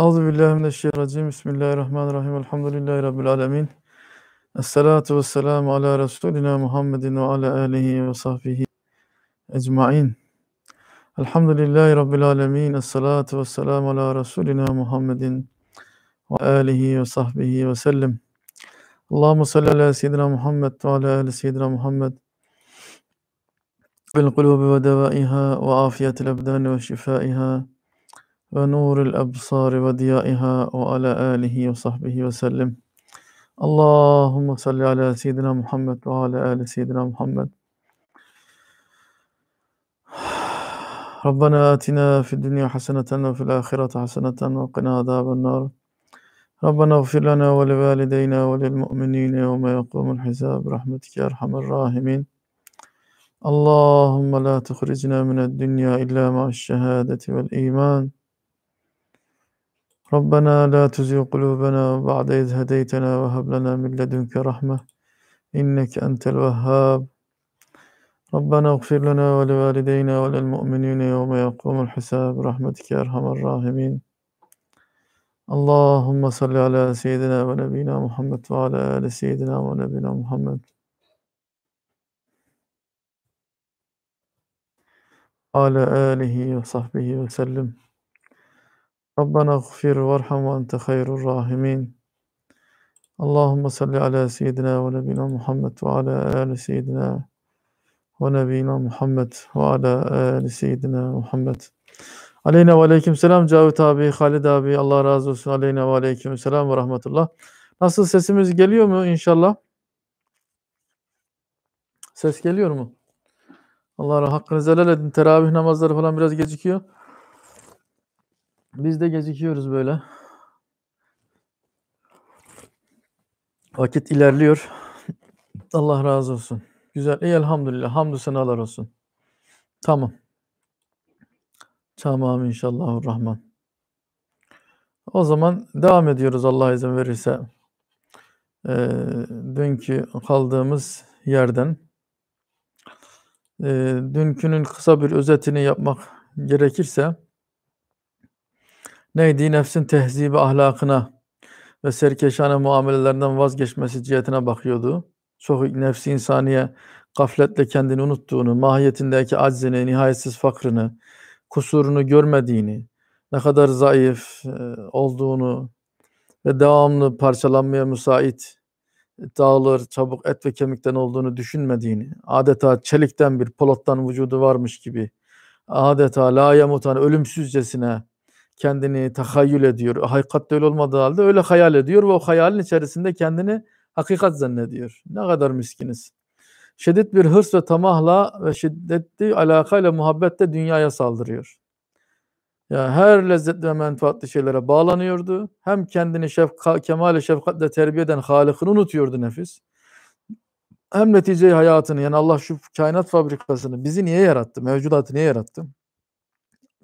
أعوذ بالله من الشيطان الرجيم بسم الله الرحمن الرحيم الحمد لله رب العالمين الصلاة والسلام على رسولنا محمد وعلى آله وصحبه أجمعين الحمد لله رب العالمين الصلاة والسلام على رسولنا محمد وعلى آله وصحبه وسلم اللهم صل على سيدنا محمد وعلى آل سيدنا محمد بالقلوب ودوائها وعافية الأبدان وشفائها ونور الأبصار وضيائها وعلى آله وصحبه وسلم اللهم صل على سيدنا محمد وعلى آل سيدنا محمد ربنا آتنا في الدنيا حسنة وفي الآخرة حسنة وقنا عذاب النار ربنا اغفر لنا ولوالدينا وللمؤمنين يوم يقوم الحساب برحمتك يا أرحم الراحمين اللهم لا تخرجنا من الدنيا إلا مع الشهادة والإيمان ربنا لا تزغ قلوبنا بعد إذ هديتنا وهب لنا من لدنك رحمة إنك أنت الوهاب ربنا اغفر لنا ولوالدينا وللمؤمنين يوم يقوم الحساب برحمتك يا أرحم الراحمين اللهم صل على سيدنا ونبينا محمد وعلى آل سيدنا ونبينا محمد وعلى آله وصحبه وسلم Rabbena gfir verham ve ente hayrul rahimin. Allahumme salli ala seyyidina ve nebina Muhammed ve ala ali seyyidina ve nebina Muhammed ve ala ali seyyidina Muhammed. Aleyna ve aleyküm selam Cavit abi, abi Allah razı olsun. Aleyna ve aleyküm selam ve rahmetullah. Nasıl sesimiz geliyor mu inşallah? Ses geliyor mu? Allah hakkınızı helal edin. Teravih namazları falan biraz gecikiyor. Biz de gecikiyoruz böyle. Vakit ilerliyor. Allah razı olsun. Güzel. İyi elhamdülillah. Hamdü senalar olsun. Tamam. Tamam inşallah rahman. O zaman devam ediyoruz Allah izin verirse. Ee, dünkü kaldığımız yerden e, dünkünün kısa bir özetini yapmak gerekirse neydi? Nefsin tehzibi ahlakına ve serkeşane muamelelerinden vazgeçmesi cihetine bakıyordu. Çok nefsi insaniye gafletle kendini unuttuğunu, mahiyetindeki aczini, nihayetsiz fakrını, kusurunu görmediğini, ne kadar zayıf e, olduğunu ve devamlı parçalanmaya müsait e, dağılır, çabuk et ve kemikten olduğunu düşünmediğini, adeta çelikten bir polattan vücudu varmış gibi, adeta la yamutan ölümsüzcesine kendini tahayyül ediyor. Hakikat öyle olmadığı halde öyle hayal ediyor ve o hayalin içerisinde kendini hakikat zannediyor. Ne kadar miskiniz. Şiddet bir hırs ve tamahla ve şiddetli alakayla muhabbette dünyaya saldırıyor. Yani her lezzetli ve menfaatli şeylere bağlanıyordu. Hem kendini şefka, kemal şefkatle terbiye eden Halık'ını unutuyordu nefis. Hem neticeyi hayatını yani Allah şu kainat fabrikasını bizi niye yarattı? Mevcudatı niye yarattı?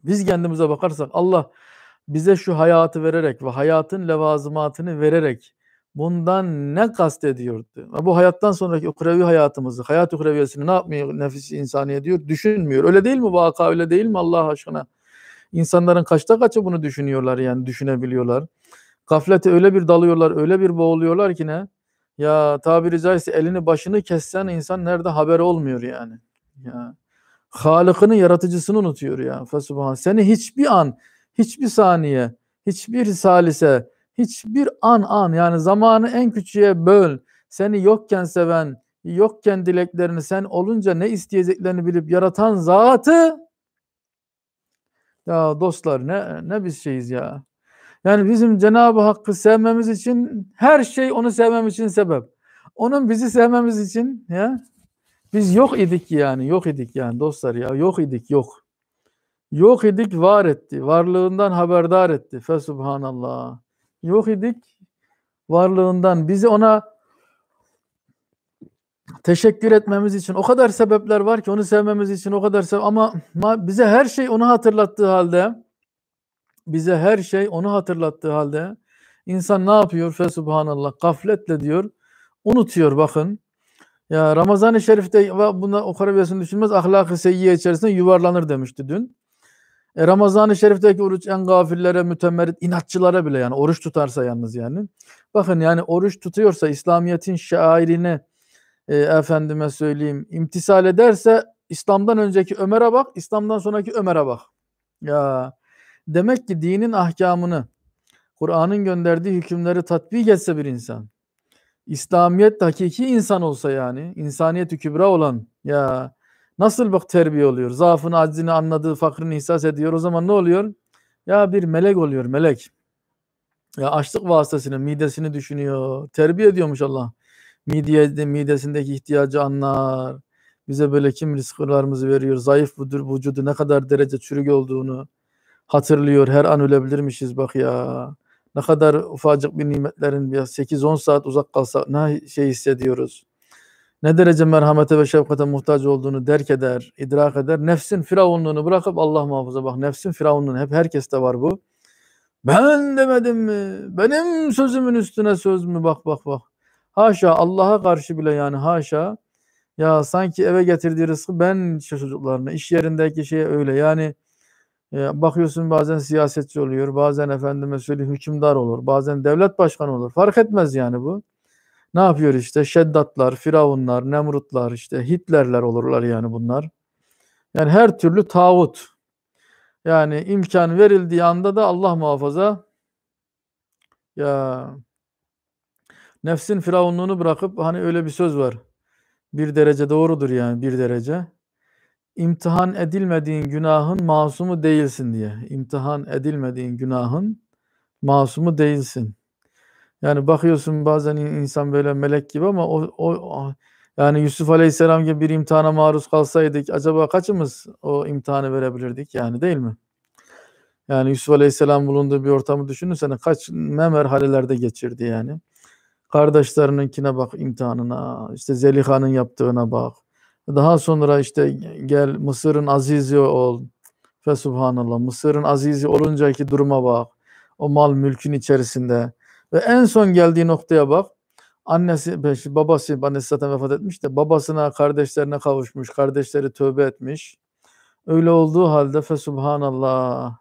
Biz kendimize bakarsak Allah bize şu hayatı vererek ve hayatın levazımatını vererek bundan ne kastediyor? Ve bu hayattan sonraki ukrevi hayatımızı, hayat ukreviyesini ne yapmıyor nefis insaniye diyor? Düşünmüyor. Öyle değil mi vaka öyle değil mi Allah aşkına? İnsanların kaçta kaçı bunu düşünüyorlar yani düşünebiliyorlar. Gaflete öyle bir dalıyorlar, öyle bir boğuluyorlar ki ne? Ya tabiri caizse elini başını kessen insan nerede haber olmuyor yani. Ya. Halıkını, yaratıcısını unutuyor ya. Fesubhan. Seni hiçbir an, hiçbir saniye, hiçbir salise, hiçbir an an yani zamanı en küçüğe böl. Seni yokken seven, yokken dileklerini sen olunca ne isteyeceklerini bilip yaratan zatı ya dostlar ne ne biz şeyiz ya. Yani bizim Cenab-ı Hakk'ı sevmemiz için her şey onu sevmem için sebep. Onun bizi sevmemiz için ya biz yok idik yani, yok idik yani dostlar ya, yok idik yok. Yok idik var etti, varlığından haberdar etti. Fe subhanallah. Yok idik varlığından bizi ona teşekkür etmemiz için o kadar sebepler var ki onu sevmemiz için o kadar sebep ama bize her şey onu hatırlattığı halde bize her şey onu hatırlattığı halde insan ne yapıyor? Fe subhanallah gafletle diyor. Unutuyor bakın. Ya Ramazan-ı Şerif'te buna o karabiyasını düşünmez ahlak-ı seyyiye içerisinde yuvarlanır demişti dün. E, Ramazan-ı Şerif'teki oruç en gafillere, mütemerrit, inatçılara bile yani oruç tutarsa yalnız yani. Bakın yani oruç tutuyorsa İslamiyet'in şairine e, efendime söyleyeyim imtisal ederse İslam'dan önceki Ömer'e bak, İslam'dan sonraki Ömer'e bak. Ya demek ki dinin ahkamını, Kur'an'ın gönderdiği hükümleri tatbik etse bir insan İslamiyet hakiki insan olsa yani insaniyet-i kübra olan ya nasıl bak terbiye oluyor. Zaafını, aczini anladığı, fakrını ihsas ediyor. O zaman ne oluyor? Ya bir melek oluyor melek. Ya açlık vasıtasını, midesini düşünüyor. Terbiye ediyormuş Allah. Midye, midesindeki ihtiyacı anlar. Bize böyle kim rızkılarımızı veriyor. Zayıf vücudu ne kadar derece çürük olduğunu hatırlıyor. Her an ölebilirmişiz bak ya. Ne kadar ufacık bir nimetlerin 8-10 saat uzak kalsak ne şey hissediyoruz. Ne derece merhamete ve şefkate muhtaç olduğunu derk eder, idrak eder. Nefsin firavunluğunu bırakıp Allah muhafaza bak nefsin firavunluğunu hep herkeste var bu. Ben demedim mi? Benim sözümün üstüne söz mü? Bak bak bak. Haşa Allah'a karşı bile yani haşa. Ya sanki eve getirdiği rızkı ben işte çocuklarına, iş yerindeki şeye öyle. Yani e, bakıyorsun bazen siyasetçi oluyor, bazen efendime söyleyeyim hükümdar olur, bazen devlet başkanı olur. Fark etmez yani bu. Ne yapıyor işte şeddatlar, firavunlar, nemrutlar, işte Hitlerler olurlar yani bunlar. Yani her türlü tağut. Yani imkan verildiği anda da Allah muhafaza ya nefsin firavunluğunu bırakıp hani öyle bir söz var. Bir derece doğrudur yani bir derece imtihan edilmediğin günahın masumu değilsin diye. İmtihan edilmediğin günahın masumu değilsin. Yani bakıyorsun bazen insan böyle melek gibi ama o, o yani Yusuf Aleyhisselam gibi bir imtihana maruz kalsaydık acaba kaçımız o imtihanı verebilirdik yani değil mi? Yani Yusuf Aleyhisselam bulunduğu bir ortamı düşünürsene kaç ne merhalelerde geçirdi yani. Kardeşlerinkine bak imtihanına, işte Zeliha'nın yaptığına bak. Daha sonra işte gel Mısır'ın azizi ol. Fe subhanallah. Mısır'ın azizi olunca ki duruma bak. O mal mülkün içerisinde. Ve en son geldiği noktaya bak. Annesi, babası, annesi zaten vefat etmiş de babasına, kardeşlerine kavuşmuş. Kardeşleri tövbe etmiş. Öyle olduğu halde fe subhanallah.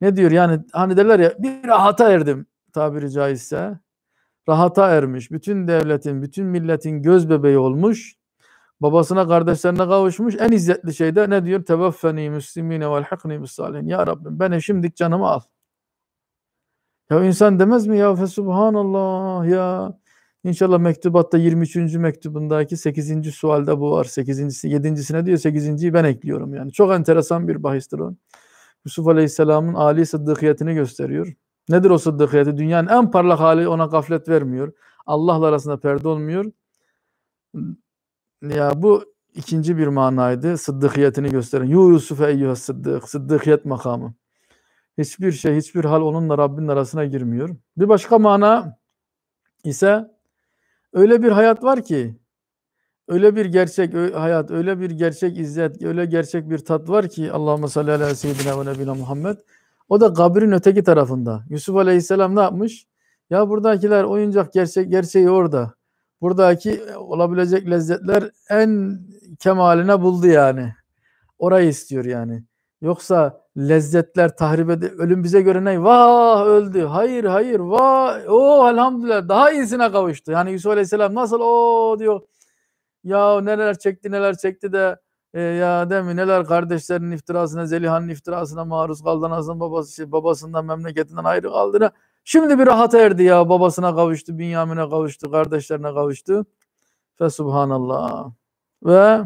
Ne diyor yani hani derler ya bir rahata erdim tabiri caizse. Rahata ermiş. Bütün devletin, bütün milletin göz bebeği olmuş babasına kardeşlerine kavuşmuş. En izzetli şey de ne diyor? Teveffeni müslimine vel hikni salihin. Ya Rabbim beni şimdi canımı al. Ya insan demez mi ya? Fesubhanallah ya. İnşallah mektubatta 23. mektubundaki 8. sualde bu var. 8. 7. 7.sine diyor 8.yi ben ekliyorum yani. Çok enteresan bir bahistir o. Yusuf Aleyhisselam'ın Ali sıddıkiyetini gösteriyor. Nedir o sıddıkiyeti? Dünyanın en parlak hali ona gaflet vermiyor. Allah'la arasında perde olmuyor ya bu ikinci bir manaydı. Sıddıkiyetini gösteren. Yusuf eyyühe sıddık. Sıddıkiyet makamı. Hiçbir şey, hiçbir hal onunla Rabbinin arasına girmiyor. Bir başka mana ise öyle bir hayat var ki öyle bir gerçek hayat, öyle bir gerçek izzet, öyle gerçek bir tat var ki Allahümme salli ala seyyidina ve nebina Muhammed. O da kabrin öteki tarafında. Yusuf aleyhisselam ne yapmış? Ya buradakiler oyuncak gerçek gerçeği orada buradaki e, olabilecek lezzetler en kemaline buldu yani. Orayı istiyor yani. Yoksa lezzetler tahrip edildi. Ölüm bize göre ne? Vah öldü. Hayır hayır vah. O oh, elhamdülillah daha iyisine kavuştu. Yani Yusuf Aleyhisselam nasıl o diyor. Ya neler çekti neler çekti de e, ya değil mi neler kardeşlerinin iftirasına Zeliha'nın iftirasına maruz kaldı. Anasının babası, babasından memleketinden ayrı kaldı. Şimdi bir rahat erdi ya. Babasına kavuştu, Binyamin'e kavuştu, kardeşlerine kavuştu. Ve subhanallah. Ve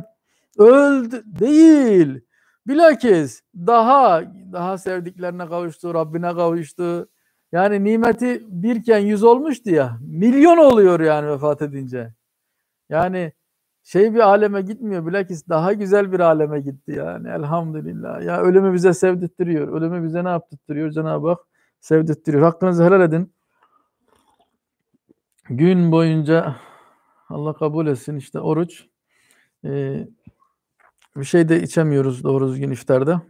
öldü değil. Bilakis daha daha sevdiklerine kavuştu, Rabbine kavuştu. Yani nimeti birken yüz olmuştu ya. Milyon oluyor yani vefat edince. Yani şey bir aleme gitmiyor. Bilakis daha güzel bir aleme gitti yani. Elhamdülillah. Ya ölümü bize sevdirtiyor. Ölümü bize ne yaptırtıyor Cenab-ı Hak? Sevdettiriyor. Hakkınızı helal edin. Gün boyunca Allah kabul etsin işte oruç. Ee, bir şey de içemiyoruz doğru düzgün iftarda.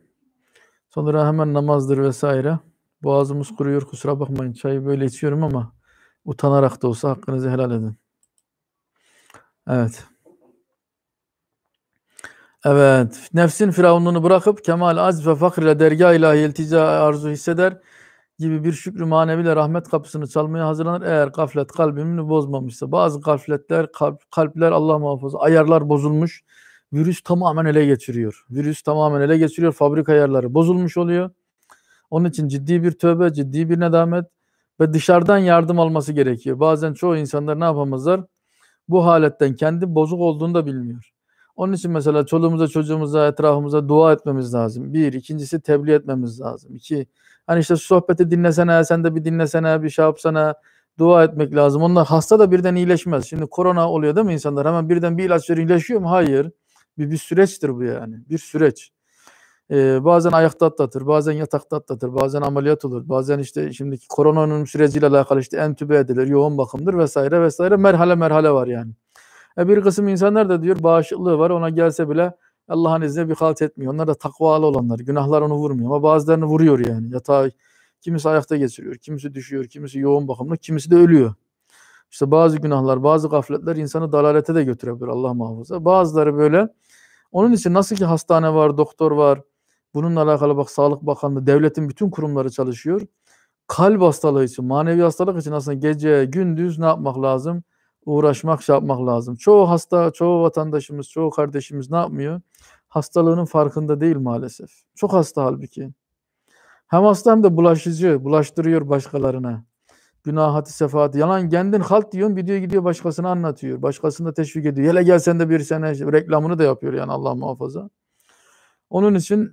Sonra hemen namazdır vesaire. Boğazımız kuruyor kusura bakmayın çayı böyle içiyorum ama utanarak da olsa hakkınızı helal edin. Evet. Evet. Nefsin firavunluğunu bırakıp kemal, azz ve fakr ile dergah ilahi iltica arzu hisseder gibi bir şükrü maneviyle rahmet kapısını çalmaya hazırlanır. Eğer gaflet kalbimini bozmamışsa bazı gafletler kalp, kalpler Allah muhafaza ayarlar bozulmuş. Virüs tamamen ele geçiriyor. Virüs tamamen ele geçiriyor. Fabrika ayarları bozulmuş oluyor. Onun için ciddi bir tövbe, ciddi bir nedamet ve dışarıdan yardım alması gerekiyor. Bazen çoğu insanlar ne yapamazlar? Bu haletten kendi bozuk olduğunu da bilmiyor. Onun için mesela çoluğumuza, çocuğumuza, etrafımıza dua etmemiz lazım. Bir, ikincisi tebliğ etmemiz lazım. İki, Hani işte sohbeti dinlesene, sen de bir dinlesene, bir şey yapsana, dua etmek lazım. Onlar hasta da birden iyileşmez. Şimdi korona oluyor değil mi insanlar? Hemen birden bir ilaç veriyor iyileşiyor mu? Hayır. Bir, bir süreçtir bu yani. Bir süreç. Ee, bazen ayakta atlatır, bazen yatakta atlatır, bazen ameliyat olur, bazen işte şimdiki koronanın süreciyle alakalı işte entübe edilir, yoğun bakımdır vesaire vesaire merhale merhale var yani. E bir kısım insanlar da diyor bağışıklığı var ona gelse bile Allah'ın izniyle bir halt etmiyor. Onlar da takvalı olanlar. Günahlar onu vurmuyor ama bazılarını vuruyor yani. Yatağı kimisi ayakta geçiriyor, kimisi düşüyor, kimisi yoğun bakımlı, kimisi de ölüyor. İşte bazı günahlar, bazı gafletler insanı dalalete de götürebilir Allah muhafaza. Bazıları böyle. Onun için nasıl ki hastane var, doktor var, bununla alakalı bak Sağlık Bakanlığı, devletin bütün kurumları çalışıyor. Kalp hastalığı için, manevi hastalık için aslında gece, gündüz ne yapmak lazım? uğraşmak, şey yapmak lazım. Çoğu hasta, çoğu vatandaşımız, çoğu kardeşimiz ne yapmıyor? Hastalığının farkında değil maalesef. Çok hasta halbuki. Hem hasta hem de bulaşıcı, bulaştırıyor başkalarına. Günah, hati, sefaat. Yalan kendin halt diyorsun, bir diyor gidiyor başkasına anlatıyor. Başkasını da teşvik ediyor. Hele gel sen de bir sene reklamını da yapıyor yani Allah muhafaza. Onun için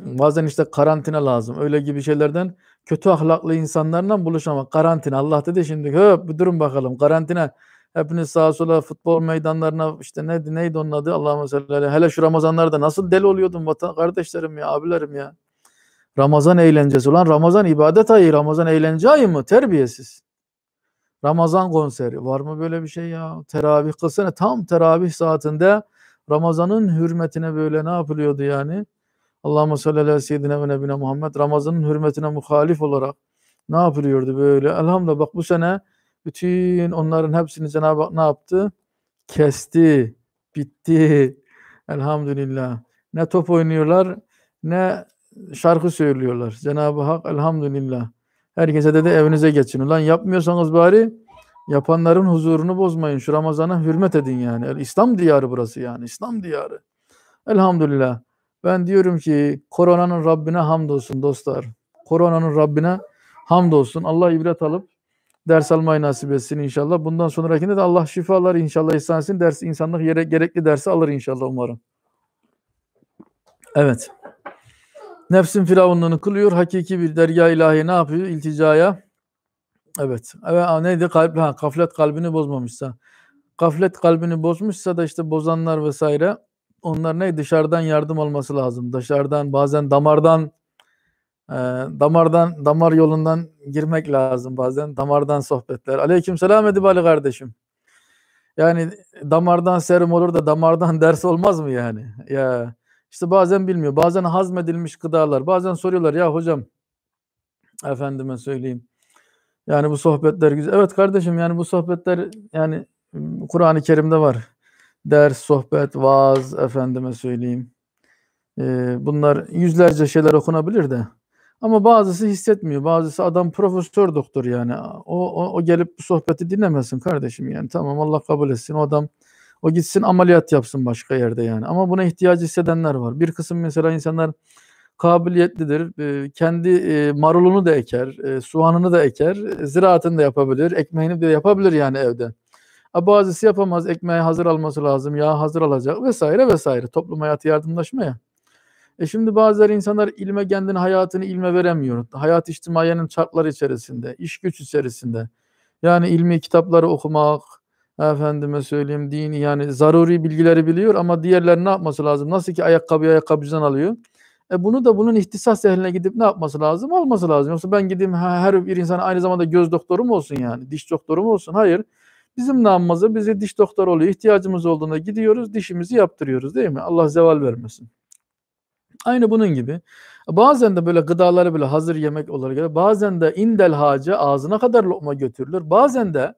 Bazen işte karantina lazım. Öyle gibi şeylerden kötü ahlaklı insanlarla buluşamak. Karantina. Allah dedi şimdi höp bir durun bakalım. Karantina. Hepiniz sağa sola futbol meydanlarına işte neydi neydi onun adı Allah'ım sallallahu Hele şu Ramazanlarda nasıl deli oluyordum vatan kardeşlerim ya abilerim ya. Ramazan eğlencesi. Ulan Ramazan ibadet ayı. Ramazan eğlence ayı mı? Terbiyesiz. Ramazan konseri. Var mı böyle bir şey ya? Teravih kılsana. Tam teravih saatinde Ramazan'ın hürmetine böyle ne yapılıyordu yani? Allahümme salli ala seyyidine ve nebine Muhammed Ramazan'ın hürmetine muhalif olarak ne yapılıyordu böyle? Elhamdülillah bak bu sene bütün onların hepsini Cenab-ı Hak ne yaptı? Kesti, bitti. Elhamdülillah. Ne top oynuyorlar ne şarkı söylüyorlar. Cenab-ı Hak elhamdülillah. Herkese dedi evinize geçin. Ulan yapmıyorsanız bari yapanların huzurunu bozmayın. Şu Ramazan'a hürmet edin yani. İslam diyarı burası yani. İslam diyarı. Elhamdülillah. Ben diyorum ki koronanın Rabbine hamdolsun dostlar. Koronanın Rabbine hamdolsun. Allah ibret alıp ders almayı nasip etsin inşallah. Bundan sonrakinde de Allah şifalar inşallah ihsansin. Dersi insanlık yere, gerekli dersi alır inşallah umarım. Evet. Nefsin firavunluğunu kılıyor. Hakiki bir derya ilahi ne yapıyor? İlticaya. Evet. evet neydi? Kalp, ha, kaflet kalbini bozmamışsa. Kaflet kalbini bozmuşsa da işte bozanlar vesaire onlar ne dışarıdan yardım alması lazım. Dışarıdan bazen damardan e, damardan damar yolundan girmek lazım bazen damardan sohbetler. Aleykümselam Edip kardeşim. Yani damardan serum olur da damardan ders olmaz mı yani? Ya işte bazen bilmiyor. Bazen hazmedilmiş gıdalar. Bazen soruyorlar ya hocam efendime söyleyeyim. Yani bu sohbetler güzel. Evet kardeşim yani bu sohbetler yani ıı, Kur'an-ı Kerim'de var ders, sohbet, vaaz, efendime söyleyeyim. Ee, bunlar yüzlerce şeyler okunabilir de. Ama bazısı hissetmiyor. Bazısı adam profesör doktor yani. O, o, o gelip bu sohbeti dinlemesin kardeşim yani. Tamam Allah kabul etsin. O adam o gitsin ameliyat yapsın başka yerde yani. Ama buna ihtiyacı hissedenler var. Bir kısım mesela insanlar kabiliyetlidir. E, kendi e, marulunu da eker, e, soğanını da eker, e, ziraatını da yapabilir, ekmeğini de yapabilir yani evde. Bazısı yapamaz. Ekmeği hazır alması lazım. Yağ hazır alacak vesaire vesaire. Toplum hayatı yardımlaşmaya. E şimdi bazıları insanlar ilme kendini hayatını ilme veremiyor. Hayat içtimaiyenin çarkları içerisinde, iş güç içerisinde. Yani ilmi kitapları okumak, efendime söyleyeyim dini yani zaruri bilgileri biliyor ama diğerler ne yapması lazım? Nasıl ki ayakkabıyı ayakkabıcıdan alıyor. E bunu da bunun ihtisas ehline gidip ne yapması lazım? olması lazım. Yoksa ben gideyim her bir insan aynı zamanda göz doktoru mu olsun yani? Diş doktoru mu olsun? Hayır. Bizim namımıza bize diş doktor oluyor. İhtiyacımız olduğunda gidiyoruz, dişimizi yaptırıyoruz değil mi? Allah zeval vermesin. Aynı bunun gibi. Bazen de böyle gıdaları böyle hazır yemek olarak gelir. Bazen de indel hacı ağzına kadar lokma götürülür. Bazen de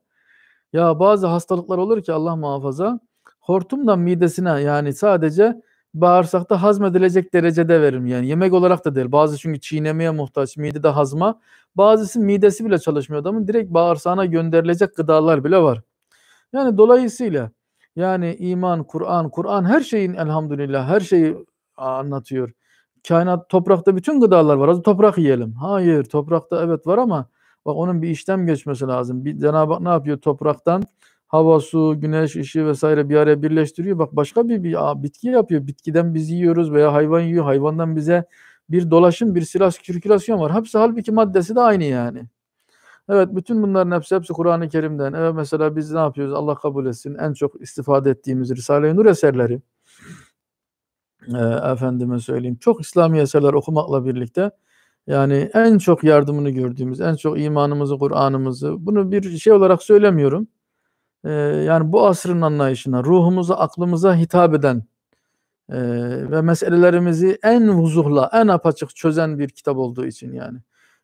ya bazı hastalıklar olur ki Allah muhafaza hortumdan midesine yani sadece bağırsakta hazmedilecek derecede verim yani yemek olarak da değil. Bazı çünkü çiğnemeye muhtaç mide de hazma. Bazısı midesi bile çalışmıyor adamın direkt bağırsağına gönderilecek gıdalar bile var. Yani dolayısıyla yani iman, Kur'an, Kur'an her şeyin elhamdülillah her şeyi anlatıyor. Kainat toprakta bütün gıdalar var. Az toprak yiyelim. Hayır, toprakta evet var ama bak onun bir işlem geçmesi lazım. Bir Cenab-ı Hak ne yapıyor topraktan? Hava, su, güneş, ışığı vesaire bir araya birleştiriyor. Bak başka bir, bir aa, bitki yapıyor. Bitkiden biz yiyoruz veya hayvan yiyor. Hayvandan bize bir dolaşım, bir silas, sirkülasyon var. Hepsi halbuki maddesi de aynı yani. Evet bütün bunların hepsi, hepsi Kur'an-ı Kerim'den. Evet mesela biz ne yapıyoruz? Allah kabul etsin. En çok istifade ettiğimiz Risale-i Nur eserleri. Ee, efendime söyleyeyim. Çok İslami eserler okumakla birlikte yani en çok yardımını gördüğümüz, en çok imanımızı, Kur'an'ımızı bunu bir şey olarak söylemiyorum. Ee, yani bu asrın anlayışına, ruhumuza, aklımıza hitap eden e, ve meselelerimizi en vuzuhla, en apaçık çözen bir kitap olduğu için yani.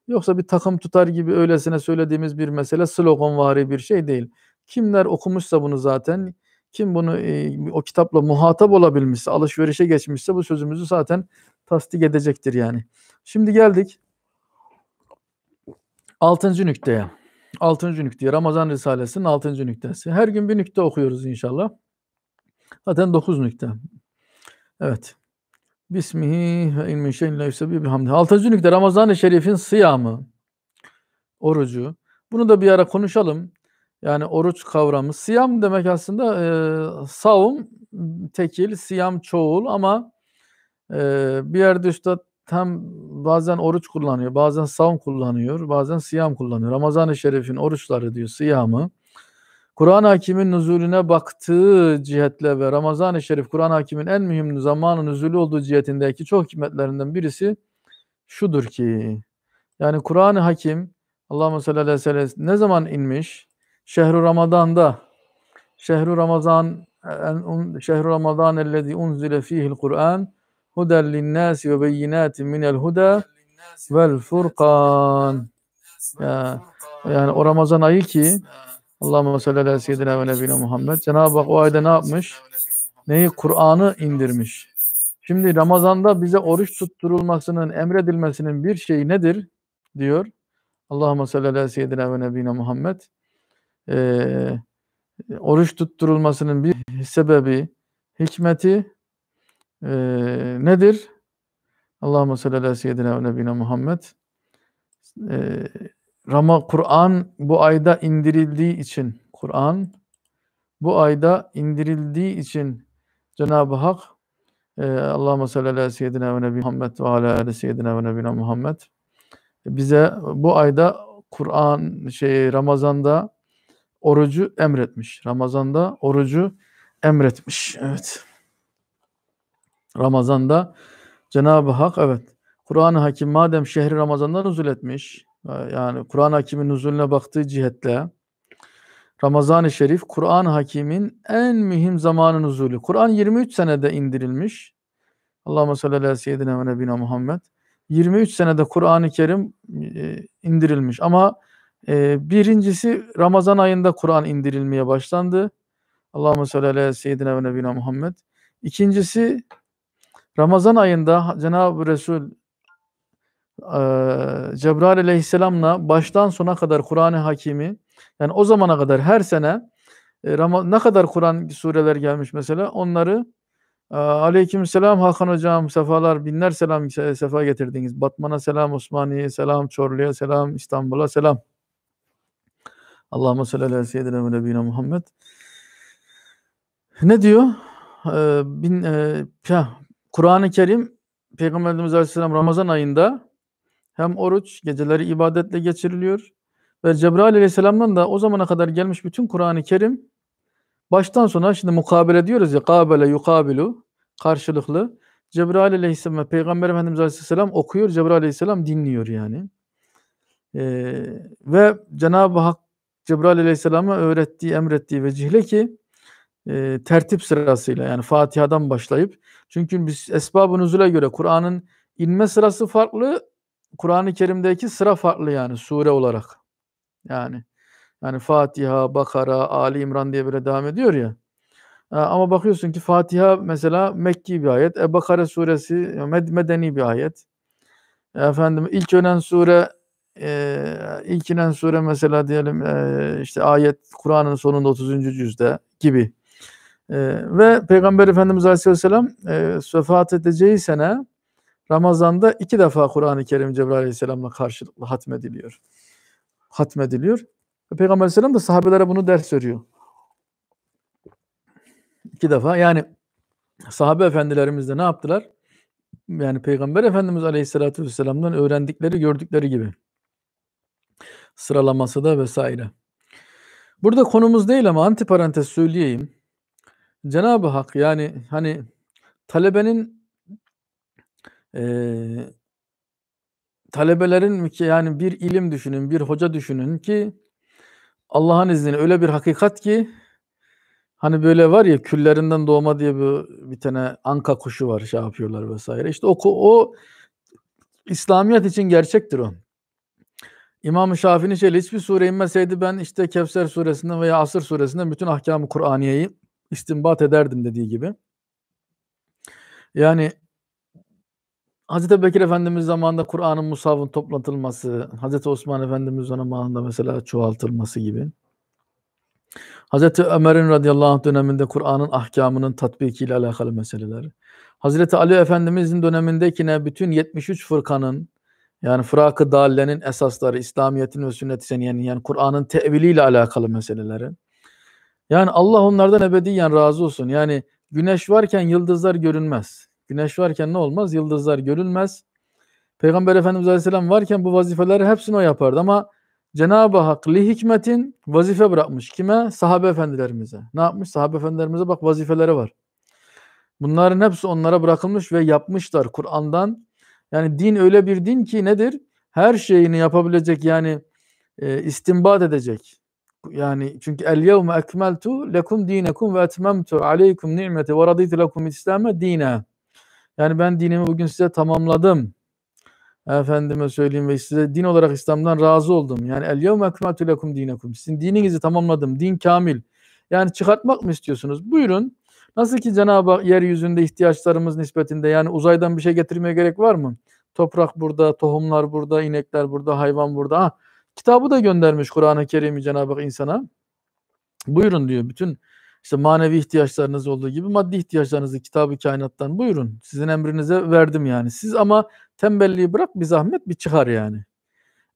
Yoksa bir takım tutar gibi öylesine söylediğimiz bir mesele sloganvari bir şey değil. Kimler okumuşsa bunu zaten, kim bunu e, o kitapla muhatap olabilmişse, alışverişe geçmişse bu sözümüzü zaten tasdik edecektir yani. Şimdi geldik altıncı nükteye. Altıncı nükteye Ramazan Risalesi'nin altıncı nüktesi. Her gün bir nükte okuyoruz inşallah. Zaten dokuz nükte. Evet. Bismihi ve in min şeyin la yusebbih bihamdi. Altıncı nükte Ramazan-ı Şerif'in sıyamı, orucu. Bunu da bir ara konuşalım. Yani oruç kavramı. Siyam demek aslında e, savum tekil, siyam çoğul ama e, bir yerde işte hem bazen oruç kullanıyor, bazen savun kullanıyor, bazen siyam kullanıyor. Ramazan-ı Şerif'in oruçları diyor, siyamı. Kur'an-ı Hakim'in nüzulüne baktığı cihetle ve Ramazan-ı Şerif Kur'an-ı Hakim'in en mühim zamanın nüzulü olduğu cihetindeki çok hikmetlerinden birisi şudur ki yani Kur'an-ı Hakim Allahümme sallallahu aleyhi ve sellem ne zaman inmiş? Şehru Ramazan'da Şehru Ramazan Şehru Ramazan ellezî unzile fihil Kur'an huden linnâsi ve beyinâtin minel huda vel furkan yani, yani o Ramazan ayı ki Allahümme salli ala seyyidina ve nebine Muhammed. Cenab-ı Hak o ayda ne yapmış? Neyi? Kur'an'ı indirmiş. Şimdi Ramazan'da bize oruç tutturulmasının, emredilmesinin bir şeyi nedir? Diyor. Allahümme salli ala seyyidina ve nebine Muhammed. Ee, oruç tutturulmasının bir sebebi, hikmeti e, nedir? Allahümme salli ala seyyidina ve nebine Muhammed. Ee, Rama Kur'an bu ayda indirildiği için Kur'an bu ayda indirildiği için Cenab-ı Hak e, Allahümme salli ala seyyidina ve nebi Muhammed ve ala ala seyyidina ve nebina Muhammed e, bize bu ayda Kur'an şey Ramazan'da orucu emretmiş. Ramazan'da orucu emretmiş. Evet. Ramazan'da Cenab-ı Hak evet Kur'an-ı Hakim madem şehri Ramazan'da nüzul etmiş ee, yani Kur'an hakimin nüzulüne baktığı cihetle Ramazan-ı Şerif Kur'an hakimin en mühim zamanı nüzulü. Kur'an 23 senede indirilmiş. Allahümme salli ala seyyidina ve nebina Muhammed. 23 senede Kur'an-ı Kerim e, indirilmiş ama e, birincisi Ramazan ayında Kur'an indirilmeye başlandı. Allahümme salli ala seyyidina ve nebina Muhammed. İkincisi Ramazan ayında Cenab-ı Resul Cebrail aleyhisselamla baştan sona kadar Kur'an-ı Hakimi yani o zamana kadar her sene ne kadar Kur'an sureler gelmiş mesela onları Aleyküm selam Hakan hocam sefalar binler selam sefa getirdiniz. Batman'a selam Osmaniye selam Çorlu'ya selam İstanbul'a selam. Allahümme salli ala seyyidina ve nebine Muhammed. Ne diyor? Ee, bin, e, Kur'an-ı Kerim Peygamber Aleyhisselam Ramazan ayında hem oruç, geceleri ibadetle geçiriliyor. Ve Cebrail aleyhisselamdan da o zamana kadar gelmiş bütün Kur'an-ı Kerim baştan sona şimdi mukabele diyoruz ya kabele yukabilu karşılıklı. Cebrail aleyhisselam ve Peygamber Efendimiz aleyhisselam okuyor. Cebrail aleyhisselam dinliyor yani. Ee, ve Cenab-ı Hak Cebrail aleyhisselama öğrettiği, emrettiği vecihle ki e, tertip sırasıyla yani Fatiha'dan başlayıp çünkü biz esbab-ı nüzule göre Kur'an'ın inme sırası farklı, Kur'an-ı Kerim'deki sıra farklı yani sure olarak. Yani yani Fatiha, Bakara, Ali İmran diye böyle devam ediyor ya. Ee, ama bakıyorsun ki Fatiha mesela Mekki bir ayet. E Bakara suresi medeni bir ayet. Efendim ilk önen sure e, ilk inen sure mesela diyelim e, işte ayet Kur'an'ın sonunda 30. cüzde gibi. E, ve Peygamber Efendimiz Aleyhisselam e, vefat edeceği sene Ramazan'da iki defa Kur'an-ı Kerim Cebrail Aleyhisselam'la karşılıklı hatmediliyor. Hatmediliyor. Peygamber Aleyhisselam da sahabelere bunu ders veriyor. İki defa yani sahabe efendilerimiz de ne yaptılar? Yani Peygamber Efendimiz Aleyhisselatü Vesselam'dan öğrendikleri, gördükleri gibi. Sıralaması da vesaire. Burada konumuz değil ama anti parantez söyleyeyim. Cenab-ı Hak yani hani talebenin Eee, talebelerin yani bir ilim düşünün, bir hoca düşünün ki Allah'ın izniyle öyle bir hakikat ki hani böyle var ya küllerinden doğma diye bir, bir tane anka kuşu var şey yapıyorlar vesaire. İşte o, o İslamiyet için gerçektir o. i̇mam Şafii'nin şeyle hiçbir sure inmeseydi ben işte Kevser suresinden veya Asır suresinden bütün ahkamı Kur'aniyeyi istinbat ederdim dediği gibi. Yani Hazreti Bekir Efendimiz zamanında Kur'an'ın musafın toplatılması, Hazreti Osman Efendimiz zamanında mesela çoğaltılması gibi. Hazreti Ömer'in radıyallahu anh döneminde Kur'an'ın ahkamının tatbikiyle alakalı meseleler. Hazreti Ali Efendimiz'in dönemindekine bütün 73 fırkanın yani fırakı dallenin esasları, İslamiyet'in ve sünnet-i seniyenin yani Kur'an'ın teviliyle alakalı meseleleri. Yani Allah onlardan ebediyen razı olsun. Yani güneş varken yıldızlar görünmez. Güneş varken ne olmaz? Yıldızlar görülmez. Peygamber Efendimiz Aleyhisselam varken bu vazifeleri hepsini o yapardı ama Cenab-ı Hak li hikmetin vazife bırakmış. Kime? Sahabe efendilerimize. Ne yapmış? Sahabe efendilerimize bak vazifeleri var. Bunların hepsi onlara bırakılmış ve yapmışlar Kur'an'dan. Yani din öyle bir din ki nedir? Her şeyini yapabilecek yani e, istinbat edecek. Yani çünkü el yevme ekmeltu lekum dinekum ve etmemtu aleykum nimeti ve raditu lekum islame dine. Yani ben dinimi bugün size tamamladım. Efendime söyleyeyim ve size din olarak İslam'dan razı oldum. Yani el yevme ekmeltu lekum dinekum. Sizin dininizi tamamladım. Din kamil. Yani çıkartmak mı istiyorsunuz? Buyurun. Nasıl ki Cenab-ı Hak yeryüzünde ihtiyaçlarımız nispetinde yani uzaydan bir şey getirmeye gerek var mı? Toprak burada, tohumlar burada, inekler burada, hayvan burada. Ha, ah, kitabı da göndermiş Kur'an-ı Kerim'i Cenab-ı Hak insana. Buyurun diyor bütün işte manevi ihtiyaçlarınız olduğu gibi maddi ihtiyaçlarınızı kitabı kainattan buyurun. Sizin emrinize verdim yani. Siz ama tembelliği bırak bir zahmet bir çıkar yani.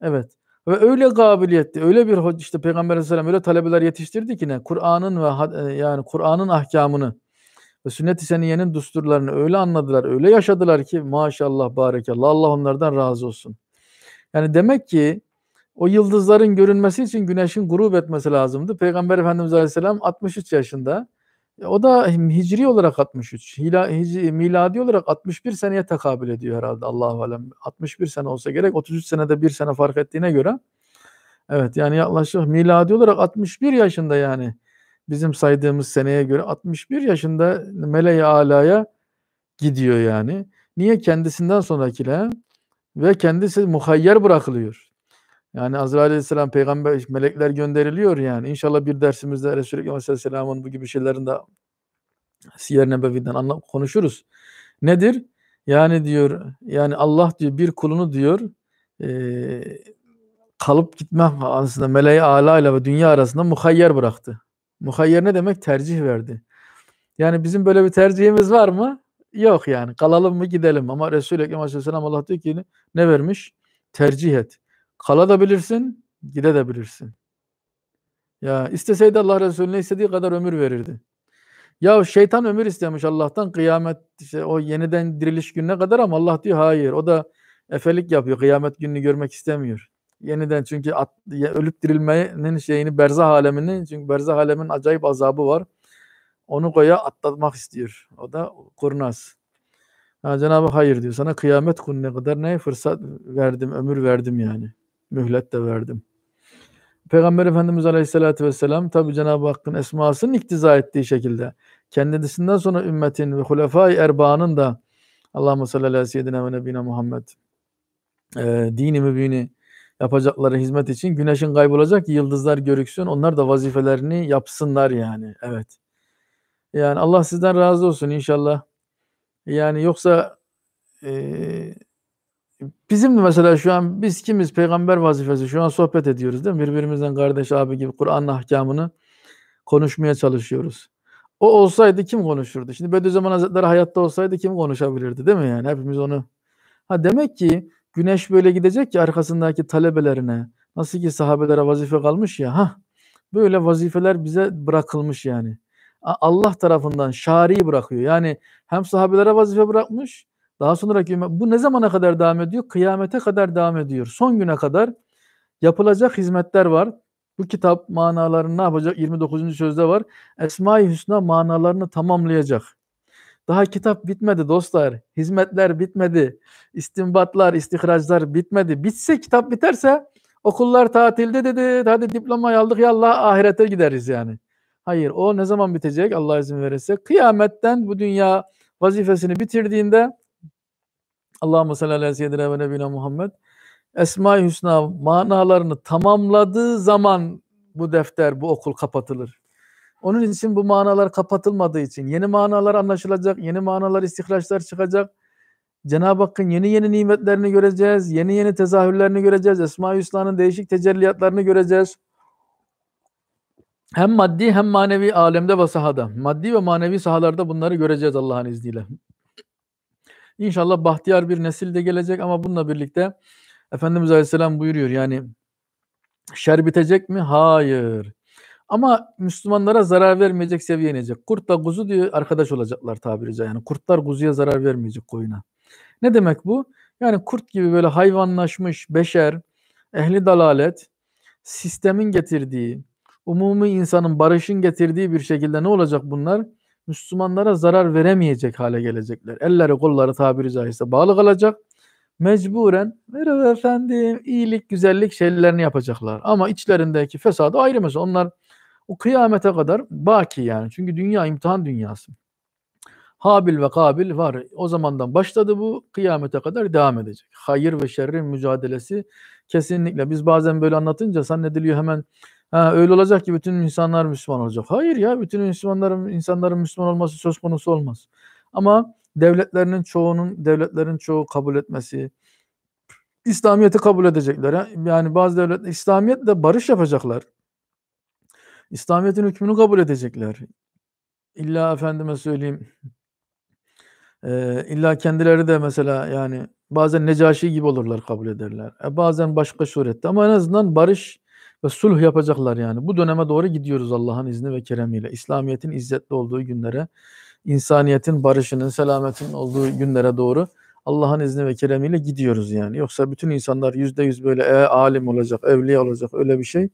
Evet. Ve öyle kabiliyetli, öyle bir işte Peygamber Aleyhisselam öyle talebeler yetiştirdi ki ne? Kur'an'ın ve e, yani Kur'an'ın ahkamını ve sünnet-i seniyenin düsturlarını öyle anladılar, öyle yaşadılar ki maşallah barekallah Allah onlardan razı olsun. Yani demek ki o yıldızların görünmesi için güneşin grup etmesi lazımdı. Peygamber Efendimiz Aleyhisselam 63 yaşında. E, o da hicri olarak 63. Hila, hicri, miladi olarak 61 seneye tekabül ediyor herhalde Allah alem. 61 sene olsa gerek. 33 senede bir sene fark ettiğine göre. Evet yani yaklaşık miladi olarak 61 yaşında yani bizim saydığımız seneye göre 61 yaşında meleği alaya gidiyor yani. Niye kendisinden sonrakiler ve kendisi muhayyer bırakılıyor. Yani Azrail Aleyhisselam peygamber melekler gönderiliyor yani. İnşallah bir dersimizde Resulü Aleyhisselam'ın bu gibi şeylerin de Siyer Nebevi'den anlam konuşuruz. Nedir? Yani diyor yani Allah diyor bir kulunu diyor e, kalıp gitme aslında meleği ala ile ve dünya arasında muhayyer bıraktı. Muhayyer ne demek? Tercih verdi. Yani bizim böyle bir tercihimiz var mı? Yok yani. Kalalım mı gidelim. Ama resul Aleyhisselam Allah diyor ki ne vermiş? Tercih et. Kalabilirsin, gidebilirsin. Ya isteseydi Allah Resulüne istediği kadar ömür verirdi. Ya şeytan ömür istemiş Allah'tan kıyamet işte o yeniden diriliş gününe kadar ama Allah diyor hayır. O da efelik yapıyor. Kıyamet gününü görmek istemiyor. Yeniden çünkü at, ölüp dirilmenin şeyini berzah aleminin çünkü berzah alemin acayip azabı var. Onu koya atlatmak istiyor. O da kurnaz. Ha, Cenab-ı hayır diyor. Sana kıyamet gününe kadar ne fırsat verdim, ömür verdim yani mühlet de verdim. Peygamber Efendimiz Aleyhisselatü Vesselam tabi Cenab-ı Hakk'ın esmasının iktiza ettiği şekilde kendisinden sonra ümmetin ve hulefai erbaanın da Allahümme salli ala seyyidina ve nebine Muhammed e, dini mübini yapacakları hizmet için güneşin kaybolacak yıldızlar görüksün onlar da vazifelerini yapsınlar yani evet. Yani Allah sizden razı olsun inşallah. Yani yoksa e, bizim de mesela şu an biz kimiz peygamber vazifesi şu an sohbet ediyoruz değil mi? Birbirimizden kardeş abi gibi Kur'an ahkamını konuşmaya çalışıyoruz. O olsaydı kim konuşurdu? Şimdi Bediüzzaman Hazretleri hayatta olsaydı kim konuşabilirdi değil mi yani? Hepimiz onu. Ha demek ki güneş böyle gidecek ki arkasındaki talebelerine nasıl ki sahabelere vazife kalmış ya ha böyle vazifeler bize bırakılmış yani. Allah tarafından şari bırakıyor. Yani hem sahabelere vazife bırakmış daha sonraki ümmet bu ne zamana kadar devam ediyor? Kıyamete kadar devam ediyor. Son güne kadar yapılacak hizmetler var. Bu kitap manalarını ne yapacak? 29. sözde var. Esma-i Hüsna manalarını tamamlayacak. Daha kitap bitmedi dostlar. Hizmetler bitmedi. İstimbatlar, istihraclar bitmedi. Bitse kitap biterse okullar tatilde dedi. Hadi diplomayı aldık ya Allah ahirete gideriz yani. Hayır o ne zaman bitecek Allah izin verirse? Kıyametten bu dünya vazifesini bitirdiğinde Allahu salli ala seyyidina ve nebina Muhammed. Esma-i Hüsna manalarını tamamladığı zaman bu defter, bu okul kapatılır. Onun için bu manalar kapatılmadığı için yeni manalar anlaşılacak, yeni manalar, istihraçlar çıkacak. Cenab-ı Hakk'ın yeni yeni nimetlerini göreceğiz, yeni yeni tezahürlerini göreceğiz, Esma-i Hüsna'nın değişik tecelliyatlarını göreceğiz. Hem maddi hem manevi alemde ve sahada. Maddi ve manevi sahalarda bunları göreceğiz Allah'ın izniyle. İnşallah bahtiyar bir nesil de gelecek ama bununla birlikte Efendimiz Aleyhisselam buyuruyor yani şer bitecek mi? Hayır. Ama Müslümanlara zarar vermeyecek seviye inecek. Kurtla kuzu diyor arkadaş olacaklar tabiri caizse. Yani kurtlar kuzuya zarar vermeyecek koyuna. Ne demek bu? Yani kurt gibi böyle hayvanlaşmış beşer, ehli dalalet, sistemin getirdiği, umumi insanın barışın getirdiği bir şekilde ne olacak bunlar? Müslümanlara zarar veremeyecek hale gelecekler. Elleri kolları tabiri caizse bağlı kalacak. Mecburen merhaba efendim iyilik güzellik şeylerini yapacaklar. Ama içlerindeki fesadı ayrı mesela. Onlar o kıyamete kadar baki yani. Çünkü dünya imtihan dünyası. Habil ve Kabil var. O zamandan başladı bu kıyamete kadar devam edecek. Hayır ve şerrin mücadelesi kesinlikle. Biz bazen böyle anlatınca zannediliyor hemen Ha, öyle olacak ki bütün insanlar Müslüman olacak. Hayır ya bütün Müslümanların insanların Müslüman olması söz konusu olmaz. Ama devletlerinin çoğunun devletlerin çoğu kabul etmesi, İslamiyet'i kabul edecekler. Yani bazı devletler İslamiyetle barış yapacaklar. İslamiyet'in hükmünü kabul edecekler. İlla efendime söyleyeyim e, illa kendileri de mesela yani bazen Necaşi gibi olurlar kabul ederler. E, bazen başka surette ama en azından barış ve sulh yapacaklar yani. Bu döneme doğru gidiyoruz Allah'ın izni ve keremiyle. İslamiyet'in izzetli olduğu günlere, insaniyetin barışının, selametin olduğu günlere doğru Allah'ın izni ve keremiyle gidiyoruz yani. Yoksa bütün insanlar yüzde yüz böyle e, alim olacak, evliya olacak öyle bir şey.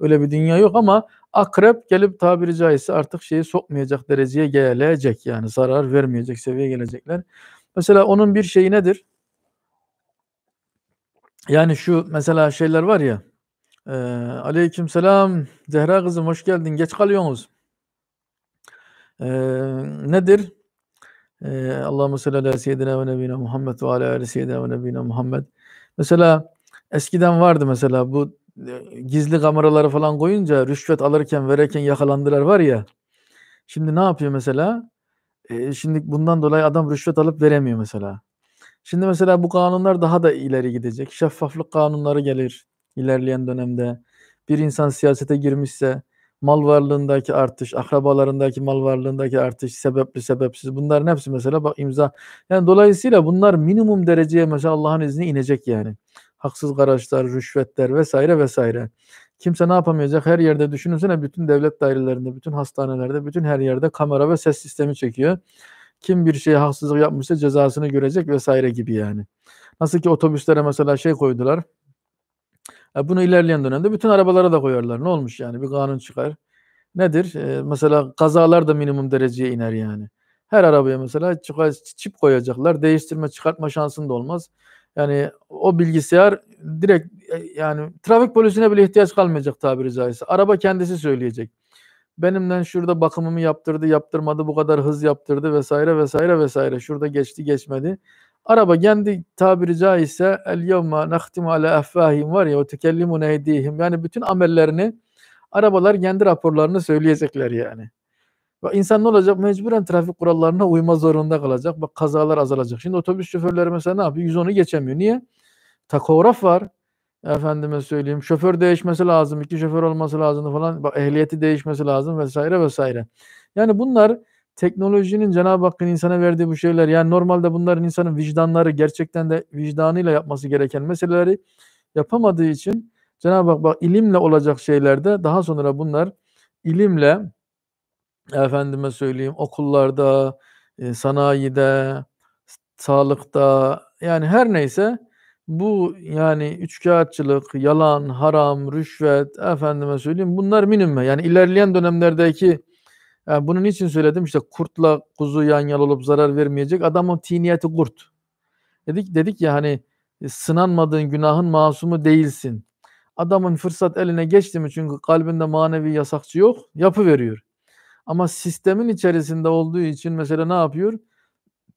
Öyle bir dünya yok ama akrep gelip tabiri caizse artık şeyi sokmayacak dereceye gelecek yani zarar vermeyecek seviyeye gelecekler. Mesela onun bir şeyi nedir? Yani şu mesela şeyler var ya ee, aleyküm selam. Zehra kızım hoş geldin. Geç kalıyorsunuz. Ee, nedir? Ee, Allahümme salli ala seyyidina ve nebine Muhammed ve ala ala seyyidina ve nebine Muhammed. Mesela eskiden vardı mesela bu e, gizli kameraları falan koyunca rüşvet alırken verirken yakalandılar var ya. Şimdi ne yapıyor mesela? Ee, şimdi bundan dolayı adam rüşvet alıp veremiyor mesela. Şimdi mesela bu kanunlar daha da ileri gidecek. Şeffaflık kanunları gelir ilerleyen dönemde bir insan siyasete girmişse mal varlığındaki artış, akrabalarındaki mal varlığındaki artış, sebepli sebepsiz bunların hepsi mesela bak imza. Yani dolayısıyla bunlar minimum dereceye mesela Allah'ın izni inecek yani. Haksız garajlar, rüşvetler vesaire vesaire. Kimse ne yapamayacak? Her yerde düşünürsene bütün devlet dairelerinde, bütün hastanelerde, bütün her yerde kamera ve ses sistemi çekiyor. Kim bir şeye haksızlık yapmışsa cezasını görecek vesaire gibi yani. Nasıl ki otobüslere mesela şey koydular e, bunu ilerleyen dönemde bütün arabalara da koyarlar. Ne olmuş yani? Bir kanun çıkar. Nedir? E, mesela kazalar da minimum dereceye iner yani. Her arabaya mesela çip koyacaklar. Değiştirme, çıkartma şansın da olmaz. Yani o bilgisayar direkt e, yani trafik polisine bile ihtiyaç kalmayacak tabiri caizse. Araba kendisi söyleyecek. Benimden şurada bakımımı yaptırdı, yaptırmadı, bu kadar hız yaptırdı vesaire vesaire vesaire. Şurada geçti, geçmedi. Araba kendi tabiri caizse el yevme nahtimu ala affahim var ya o tekellimune edihim yani bütün amellerini arabalar kendi raporlarını söyleyecekler yani. Ve insan ne olacak? Mecburen trafik kurallarına uyma zorunda kalacak. Bak kazalar azalacak. Şimdi otobüs şoförleri mesela ne yapıyor? 110'u geçemiyor. Niye? Takograf var. Efendime söyleyeyim. Şoför değişmesi lazım. iki şoför olması lazım falan. Bak, ehliyeti değişmesi lazım vesaire vesaire. Yani bunlar teknolojinin Cenab-ı Hakk'ın insana verdiği bu şeyler yani normalde bunların insanın vicdanları gerçekten de vicdanıyla yapması gereken meseleleri yapamadığı için Cenab-ı Hak bak, ilimle olacak şeylerde daha sonra bunlar ilimle efendime söyleyeyim okullarda, e, sanayide, sağlıkta yani her neyse bu yani üçkağıtçılık, yalan, haram, rüşvet efendime söyleyeyim bunlar minimum yani ilerleyen dönemlerdeki yani ee, bunun niçin söyledim İşte kurtla kuzu yan yana olup zarar vermeyecek. Adamın tiniyeti kurt. Dedik dedik ya hani e, sınanmadığın günahın masumu değilsin. Adamın fırsat eline geçti mi çünkü kalbinde manevi yasakçı yok yapı veriyor. Ama sistemin içerisinde olduğu için mesela ne yapıyor?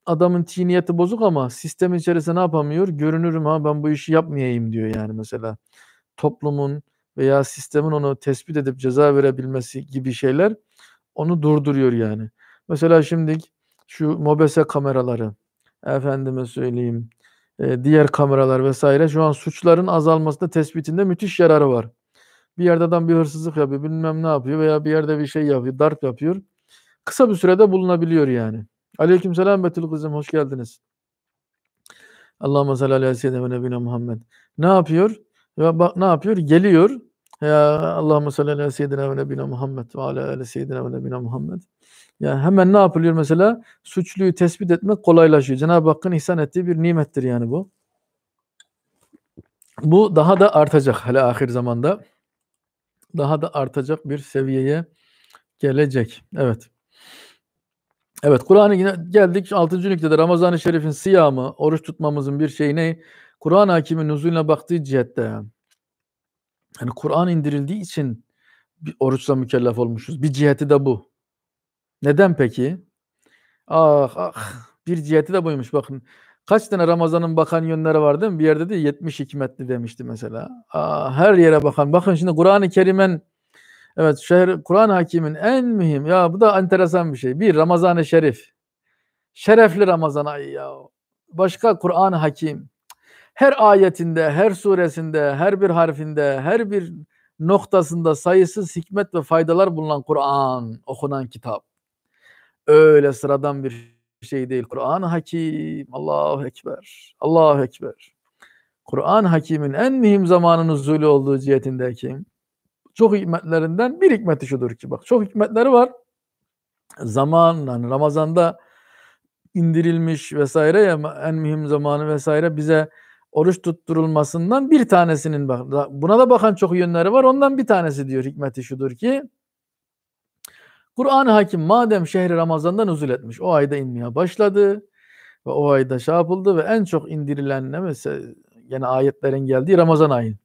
Adamın tiniyeti bozuk ama sistemin içerisinde ne yapamıyor? Görünürüm ha ben bu işi yapmayayım diyor yani mesela. Toplumun veya sistemin onu tespit edip ceza verebilmesi gibi şeyler onu durduruyor yani. Mesela şimdi şu mobese kameraları, efendime söyleyeyim, e, diğer kameralar vesaire şu an suçların azalmasında tespitinde müthiş yararı var. Bir yerde adam bir hırsızlık yapıyor, bilmem ne yapıyor veya bir yerde bir şey yapıyor, darp yapıyor. Kısa bir sürede bulunabiliyor yani. Aleykümselam Betül kızım hoş geldiniz. Allahümme salli aleyhi ve nebine Muhammed. Ne yapıyor? Ya bak ne yapıyor? Geliyor. Ya Allahümme salli ala seyyidina ve nebina Muhammed ve ala ala seyyidina ve nebina Muhammed. Yani hemen ne yapılıyor mesela? Suçluyu tespit etmek kolaylaşıyor. Cenab-ı Hakk'ın ihsan ettiği bir nimettir yani bu. Bu daha da artacak hele ahir zamanda. Daha da artacak bir seviyeye gelecek. Evet. Evet Kur'an'a geldik 6. nüktede Ramazan-ı Şerif'in siyamı, oruç tutmamızın bir şeyi ne? Kur'an-ı Hakim'in nüzulüne baktığı cihette yani. Hani Kur'an indirildiği için bir oruçla mükellef olmuşuz. Bir ciheti de bu. Neden peki? Ah ah bir ciheti de buymuş bakın. Kaç tane Ramazan'ın bakan yönleri var değil mi? Bir yerde de 70 hikmetli demişti mesela. Aa, ah, her yere bakan. Bakın şimdi Kur'an-ı Kerim'in evet şehir Kur'an Hakim'in en mühim ya bu da enteresan bir şey. Bir Ramazan-ı Şerif. Şerefli Ramazan ayı ya. Başka Kur'an-ı Hakim her ayetinde, her suresinde, her bir harfinde, her bir noktasında sayısız hikmet ve faydalar bulunan Kur'an, okunan kitap. Öyle sıradan bir şey değil. Kur'an hakim, Allahu Ekber, Allahu Ekber. Kur'an hakimin en mühim zamanın zulü olduğu cihetindeki çok hikmetlerinden bir hikmeti şudur ki bak çok hikmetleri var. Zaman yani Ramazan'da indirilmiş vesaire ya en mühim zamanı vesaire bize oruç tutturulmasından bir tanesinin buna da bakan çok yönleri var. Ondan bir tanesi diyor hikmeti şudur ki Kur'an-ı Hakim madem şehri Ramazan'dan uzul etmiş o ayda inmeye başladı ve o ayda şey yapıldı ve en çok indirilen ne mesela yani ayetlerin geldiği Ramazan ayı.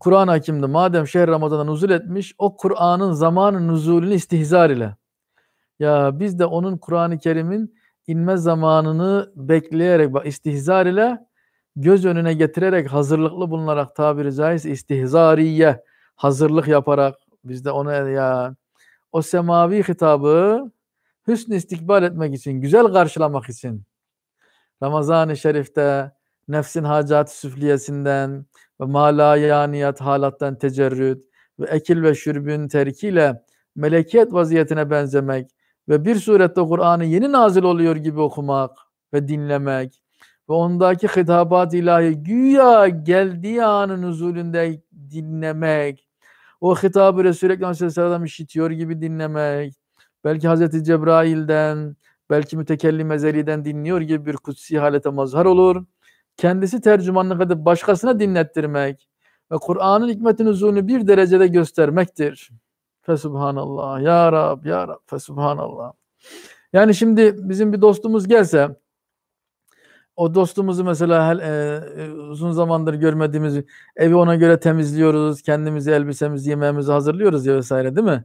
Kur'an-ı Hakim'de madem şehri Ramazan'dan uzul etmiş o Kur'an'ın zamanı nüzulünü istihzar ile. Ya biz de onun Kur'an-ı Kerim'in inme zamanını bekleyerek bak istihzar ile göz önüne getirerek hazırlıklı bulunarak tabiri caizse istihzariye hazırlık yaparak bizde onu ya o semavi hitabı hüsnü istikbal etmek için, güzel karşılamak için Ramazan-ı Şerif'te nefsin hacat süfliyesinden ve malayaniyat halattan tecerrüt ve ekil ve şürbün terkiyle melekiyet vaziyetine benzemek ve bir surette Kur'an'ı yeni nazil oluyor gibi okumak ve dinlemek ve ondaki hitabat ilahi güya geldiği anın huzurunda dinlemek, o hitabı resul Ekrem Aleyhisselam işitiyor gibi dinlemek, belki Hazreti Cebrail'den, belki mütekellim ezeliden dinliyor gibi bir kutsi halete mazhar olur. Kendisi tercümanlık edip başkasına dinlettirmek ve Kur'an'ın hikmetin uzunu bir derecede göstermektir. Fesubhanallah, Ya Rab, Ya Rab, Fesubhanallah. Yani şimdi bizim bir dostumuz gelse, o dostumuzu mesela e, e, uzun zamandır görmediğimiz evi ona göre temizliyoruz. Kendimizi, elbisemizi, yemeğimizi hazırlıyoruz ya vesaire değil mi?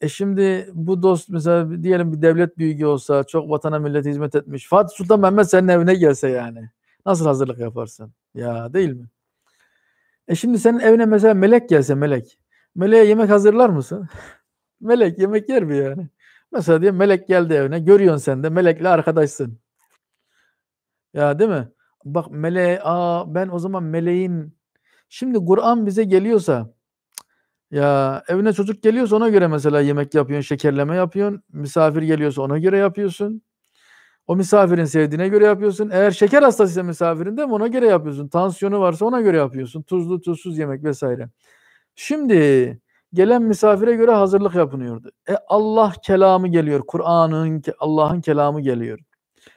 E şimdi bu dost mesela diyelim bir devlet büyüğü olsa çok vatana millete hizmet etmiş. Fatih Sultan Mehmet senin evine gelse yani. Nasıl hazırlık yaparsın? Ya değil mi? E şimdi senin evine mesela melek gelse melek. Meleğe yemek hazırlar mısın? melek yemek yer mi yani? Mesela diye melek geldi evine. Görüyorsun sen de melekle arkadaşsın. Ya değil mi? Bak meleğe aa ben o zaman meleğin şimdi Kur'an bize geliyorsa ya evine çocuk geliyorsa ona göre mesela yemek yapıyorsun, şekerleme yapıyorsun. Misafir geliyorsa ona göre yapıyorsun. O misafirin sevdiğine göre yapıyorsun. Eğer şeker hastasıysa misafirin de ona göre yapıyorsun. Tansiyonu varsa ona göre yapıyorsun. Tuzlu tuzsuz yemek vesaire. Şimdi gelen misafire göre hazırlık yapınıyordu. E Allah kelamı geliyor. Kur'an'ın Allah'ın kelamı geliyor.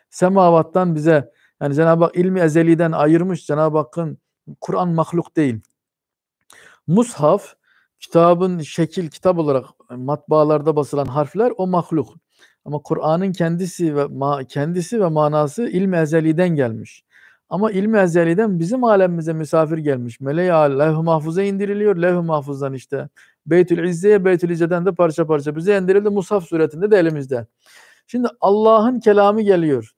Semavattan bize yani Cenab-ı Hak ilmi ezeliden ayırmış. Cenab-ı Hakk'ın Kur'an mahluk değil. Mushaf kitabın şekil kitap olarak matbaalarda basılan harfler o mahluk. Ama Kur'an'ın kendisi ve ma, kendisi ve manası ilmi ezeliden gelmiş. Ama ilmi ezeliden bizim alemimize misafir gelmiş. Meleği levh-i mahfuza indiriliyor. Levh-i mahfuzdan işte Beytül İzze'ye, Beytül İzze'den de parça parça bize indirildi. Musaf suretinde de elimizde. Şimdi Allah'ın kelamı geliyor.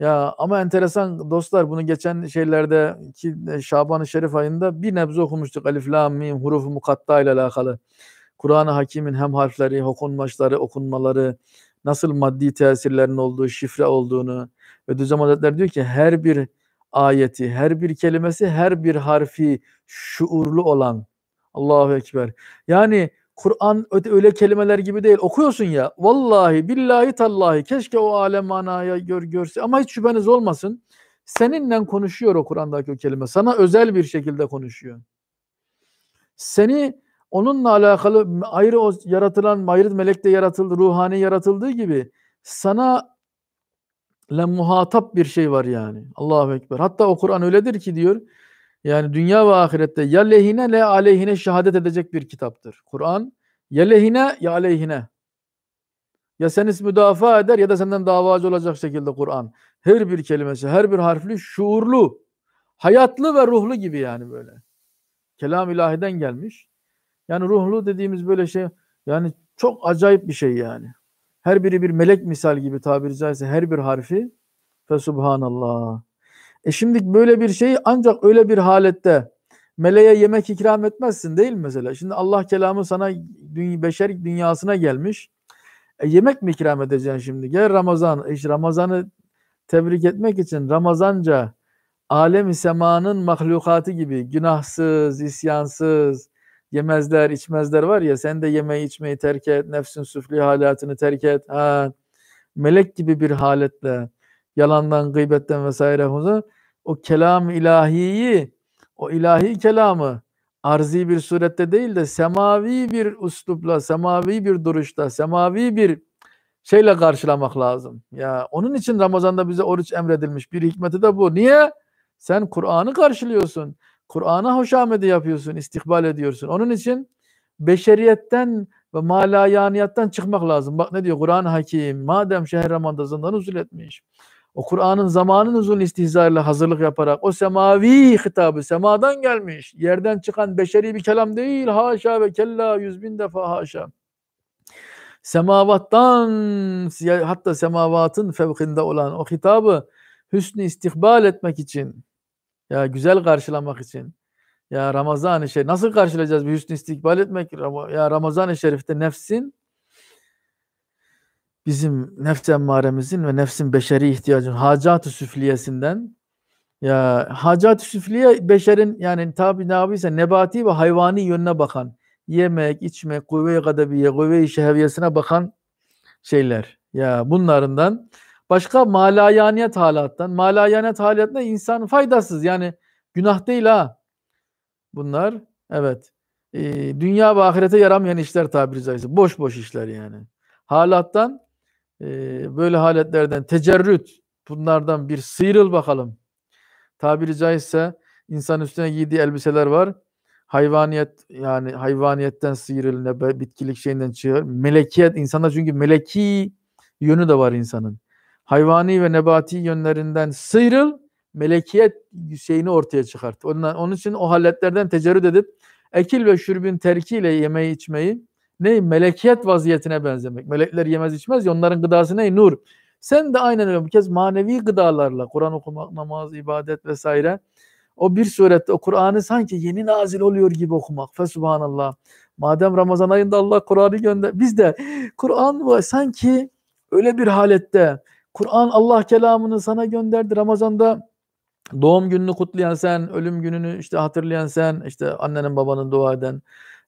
Ya ama enteresan dostlar bunu geçen şeylerde ki e, Şaban-ı Şerif ayında bir nebze okumuştuk Alif Lam Mim hurufu mukatta ile alakalı. Kur'an-ı Hakim'in hem harfleri, okunmaçları, okunmaları, nasıl maddi tesirlerin olduğu, şifre olduğunu ve Düzem Hazretleri diyor ki her bir ayeti, her bir kelimesi, her bir harfi şuurlu olan. Allahu Ekber. Yani Kur'an öyle kelimeler gibi değil. Okuyorsun ya. Vallahi billahi tallahi keşke o alem manaya gör, görse ama hiç şüpheniz olmasın. Seninle konuşuyor o Kur'an'daki o kelime. Sana özel bir şekilde konuşuyor. Seni onunla alakalı ayrı o yaratılan ayrı de yaratıldı, ruhani yaratıldığı gibi sana le muhatap bir şey var yani. Allahu Ekber. Hatta o Kur'an öyledir ki diyor yani dünya ve ahirette ya lehine le aleyhine şehadet edecek bir kitaptır. Kur'an ya lehine ya aleyhine. Ya seni müdafaa eder ya da senden davacı olacak şekilde Kur'an. Her bir kelimesi, her bir harfli şuurlu, hayatlı ve ruhlu gibi yani böyle. Kelam ilahiden gelmiş. Yani ruhlu dediğimiz böyle şey yani çok acayip bir şey yani. Her biri bir melek misal gibi tabiri caizse her bir harfi. Fe subhanallah. E şimdi böyle bir şeyi ancak öyle bir halette meleğe yemek ikram etmezsin değil mi mesela? Şimdi Allah kelamı sana dünya, beşer dünyasına gelmiş. E yemek mi ikram edeceksin şimdi? Gel Ramazan. E işte Ramazan'ı tebrik etmek için Ramazanca alemi semanın mahlukatı gibi günahsız, isyansız, yemezler, içmezler var ya sen de yemeği içmeyi terk et, nefsin süfli halatını terk et. Ha, melek gibi bir haletle yalandan, gıybetten vesaire konusu o kelam ilahiyi, o ilahi kelamı arzi bir surette değil de semavi bir uslupla, semavi bir duruşta, semavi bir şeyle karşılamak lazım. Ya onun için Ramazan'da bize oruç emredilmiş. Bir hikmeti de bu. Niye? Sen Kur'an'ı karşılıyorsun. Kur'an'a hoşamedi yapıyorsun, istikbal ediyorsun. Onun için beşeriyetten ve malayaniyattan çıkmak lazım. Bak ne diyor Kur'an Hakim. Madem şehir Ramazan'dan usul etmiş. O Kur'an'ın zamanın uzun istihzarıyla hazırlık yaparak o semavi hitabı semadan gelmiş. Yerden çıkan beşeri bir kelam değil. Haşa ve kella yüz bin defa haşa. Semavattan hatta semavatın fevkinde olan o hitabı hüsnü istihbal etmek için ya güzel karşılamak için ya Ramazan-ı Şerif nasıl karşılayacağız bir hüsnü istikbal etmek ya Ramazan-ı Şerif'te nefsin bizim nefs emmaremizin ve nefsin beşeri ihtiyacın hacat-ı süfliyesinden ya hacat-ı süfliye beşerin yani tabi ne yapıysa nebati ve hayvani yönüne bakan yemek, içme, kuvve-i gadabiye, kuvve-i şehviyesine bakan şeyler. Ya bunlarından başka malayaniyet halattan. Malayaniyet halatında insan faydasız yani günah değil ha. Bunlar evet e, dünya ve ahirete yaramayan işler tabiri caizse. Boş boş işler yani. Halattan e, böyle haletlerden tecerrüt bunlardan bir sıyrıl bakalım. Tabiri caizse insan üstüne giydiği elbiseler var. Hayvaniyet yani hayvaniyetten sıyrıl ne bitkilik şeyinden çığır. Melekiyet insanda çünkü meleki yönü de var insanın. Hayvani ve nebati yönlerinden sıyrıl melekiyet şeyini ortaya çıkart. Ondan, onun için o halletlerden tecerrüt edip ekil ve şürbün terkiyle yemeği içmeyi ne melekiyet vaziyetine benzemek. Melekler yemez içmez ya onların gıdası ne? Nur. Sen de aynen öyle bir kez manevi gıdalarla Kur'an okumak, namaz, ibadet vesaire o bir surette o Kur'an'ı sanki yeni nazil oluyor gibi okumak. Fe subhanallah. Madem Ramazan ayında Allah Kur'an'ı gönder. Biz de Kur'an sanki öyle bir halette Kur'an Allah kelamını sana gönderdi. Ramazan'da doğum gününü kutlayan sen, ölüm gününü işte hatırlayan sen, işte annenin babanın dua eden,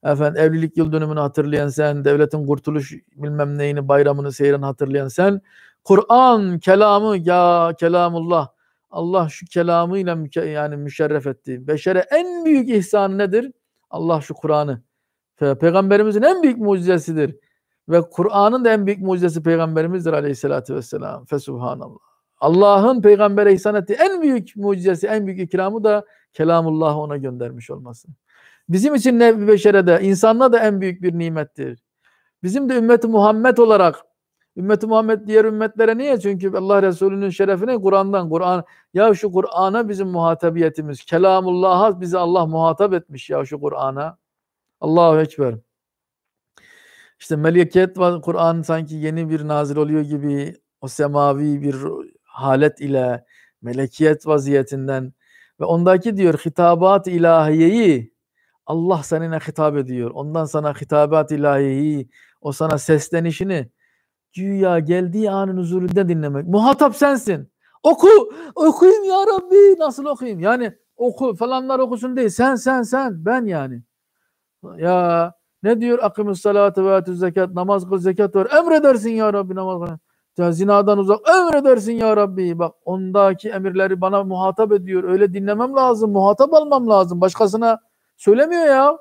Efendim evlilik yıl dönümünü hatırlayan sen, devletin kurtuluş bilmem neyini, bayramını, seyrini hatırlayan sen. Kur'an kelamı ya kelamullah. Allah şu kelamıyla müke, yani müşerref etti. Beşere en büyük ihsan nedir? Allah şu Kur'an'ı. Peygamberimizin en büyük mucizesidir. Ve Kur'an'ın da en büyük mucizesi Peygamberimizdir aleyhissalatü vesselam. Fesubhanallah. Allah'ın peygambere ihsan ettiği en büyük mucizesi, en büyük ikramı da kelamullah ona göndermiş olması. Bizim için nev beşere de, insanla da en büyük bir nimettir. Bizim de ümmeti Muhammed olarak Ümmeti Muhammed diğer ümmetlere niye? Çünkü Allah Resulü'nün şerefine Kur'an'dan. Kur'an ya şu Kur'an'a bizim muhatabiyetimiz. Kelamullah'a bizi Allah muhatap etmiş ya şu Kur'an'a. Allahu ekber. İşte meleket ve Kur'an sanki yeni bir nazil oluyor gibi o semavi bir halet ile melekiyet vaziyetinden ve ondaki diyor hitabat ilahiyeyi Allah seninle hitap ediyor. Ondan sana hitabat ilahiyi, o sana seslenişini güya geldiği anın huzurunda dinlemek. Muhatap sensin. Oku, okuyayım ya Rabbi. Nasıl okuyayım? Yani oku falanlar okusun değil. Sen, sen, sen. Ben yani. Ya ne diyor? Akimus salatu ve atuz zekat. Namaz kıl, zekat ver. Emredersin ya Rabbi namaz kıl. Ya zinadan uzak emredersin ya Rabbi. Bak ondaki emirleri bana muhatap ediyor. Öyle dinlemem lazım. Muhatap almam lazım. Başkasına Söylemiyor ya.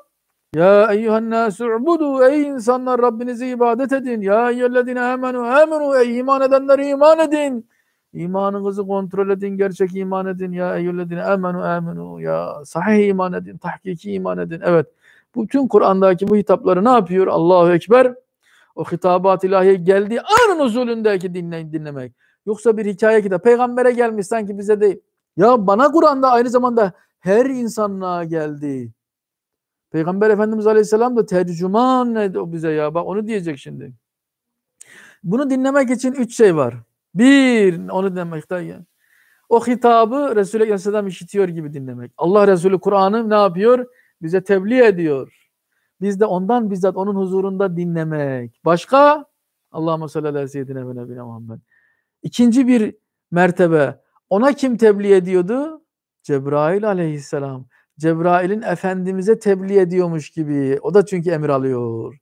Ya eyyühen nâsü ubudu ey insanlar Rabbinizi ibadet edin. Ya eyyühellezine amenu amenu ey iman edenler iman edin. İmanınızı kontrol edin, gerçek iman edin. Ya eyyühellezine amenu amenu ya sahih iman edin, tahkiki iman edin. Evet bütün Kur'an'daki bu hitapları ne yapıyor? Allahu Ekber o hitabat ilahiye geldiği anın uzulündeki dinleyin dinlemek. Yoksa bir hikaye ki kitap. Peygamber'e gelmiş sanki bize değil. Ya bana Kur'an'da aynı zamanda her insanlığa geldi. Peygamber Efendimiz Aleyhisselam da tercüman ne o bize ya bak onu diyecek şimdi. Bunu dinlemek için üç şey var. Bir, onu dinlemek yani. O hitabı Resulü Aleyhisselam işitiyor gibi dinlemek. Allah Resulü Kur'an'ı ne yapıyor? Bize tebliğ ediyor. Biz de ondan bizzat onun huzurunda dinlemek. Başka? Allahümme salli ala seyyidine ve nebine Muhammed. İkinci bir mertebe. Ona kim tebliğ ediyordu? Cebrail aleyhisselam. Cebrail'in Efendimiz'e tebliğ ediyormuş gibi. O da çünkü emir alıyor.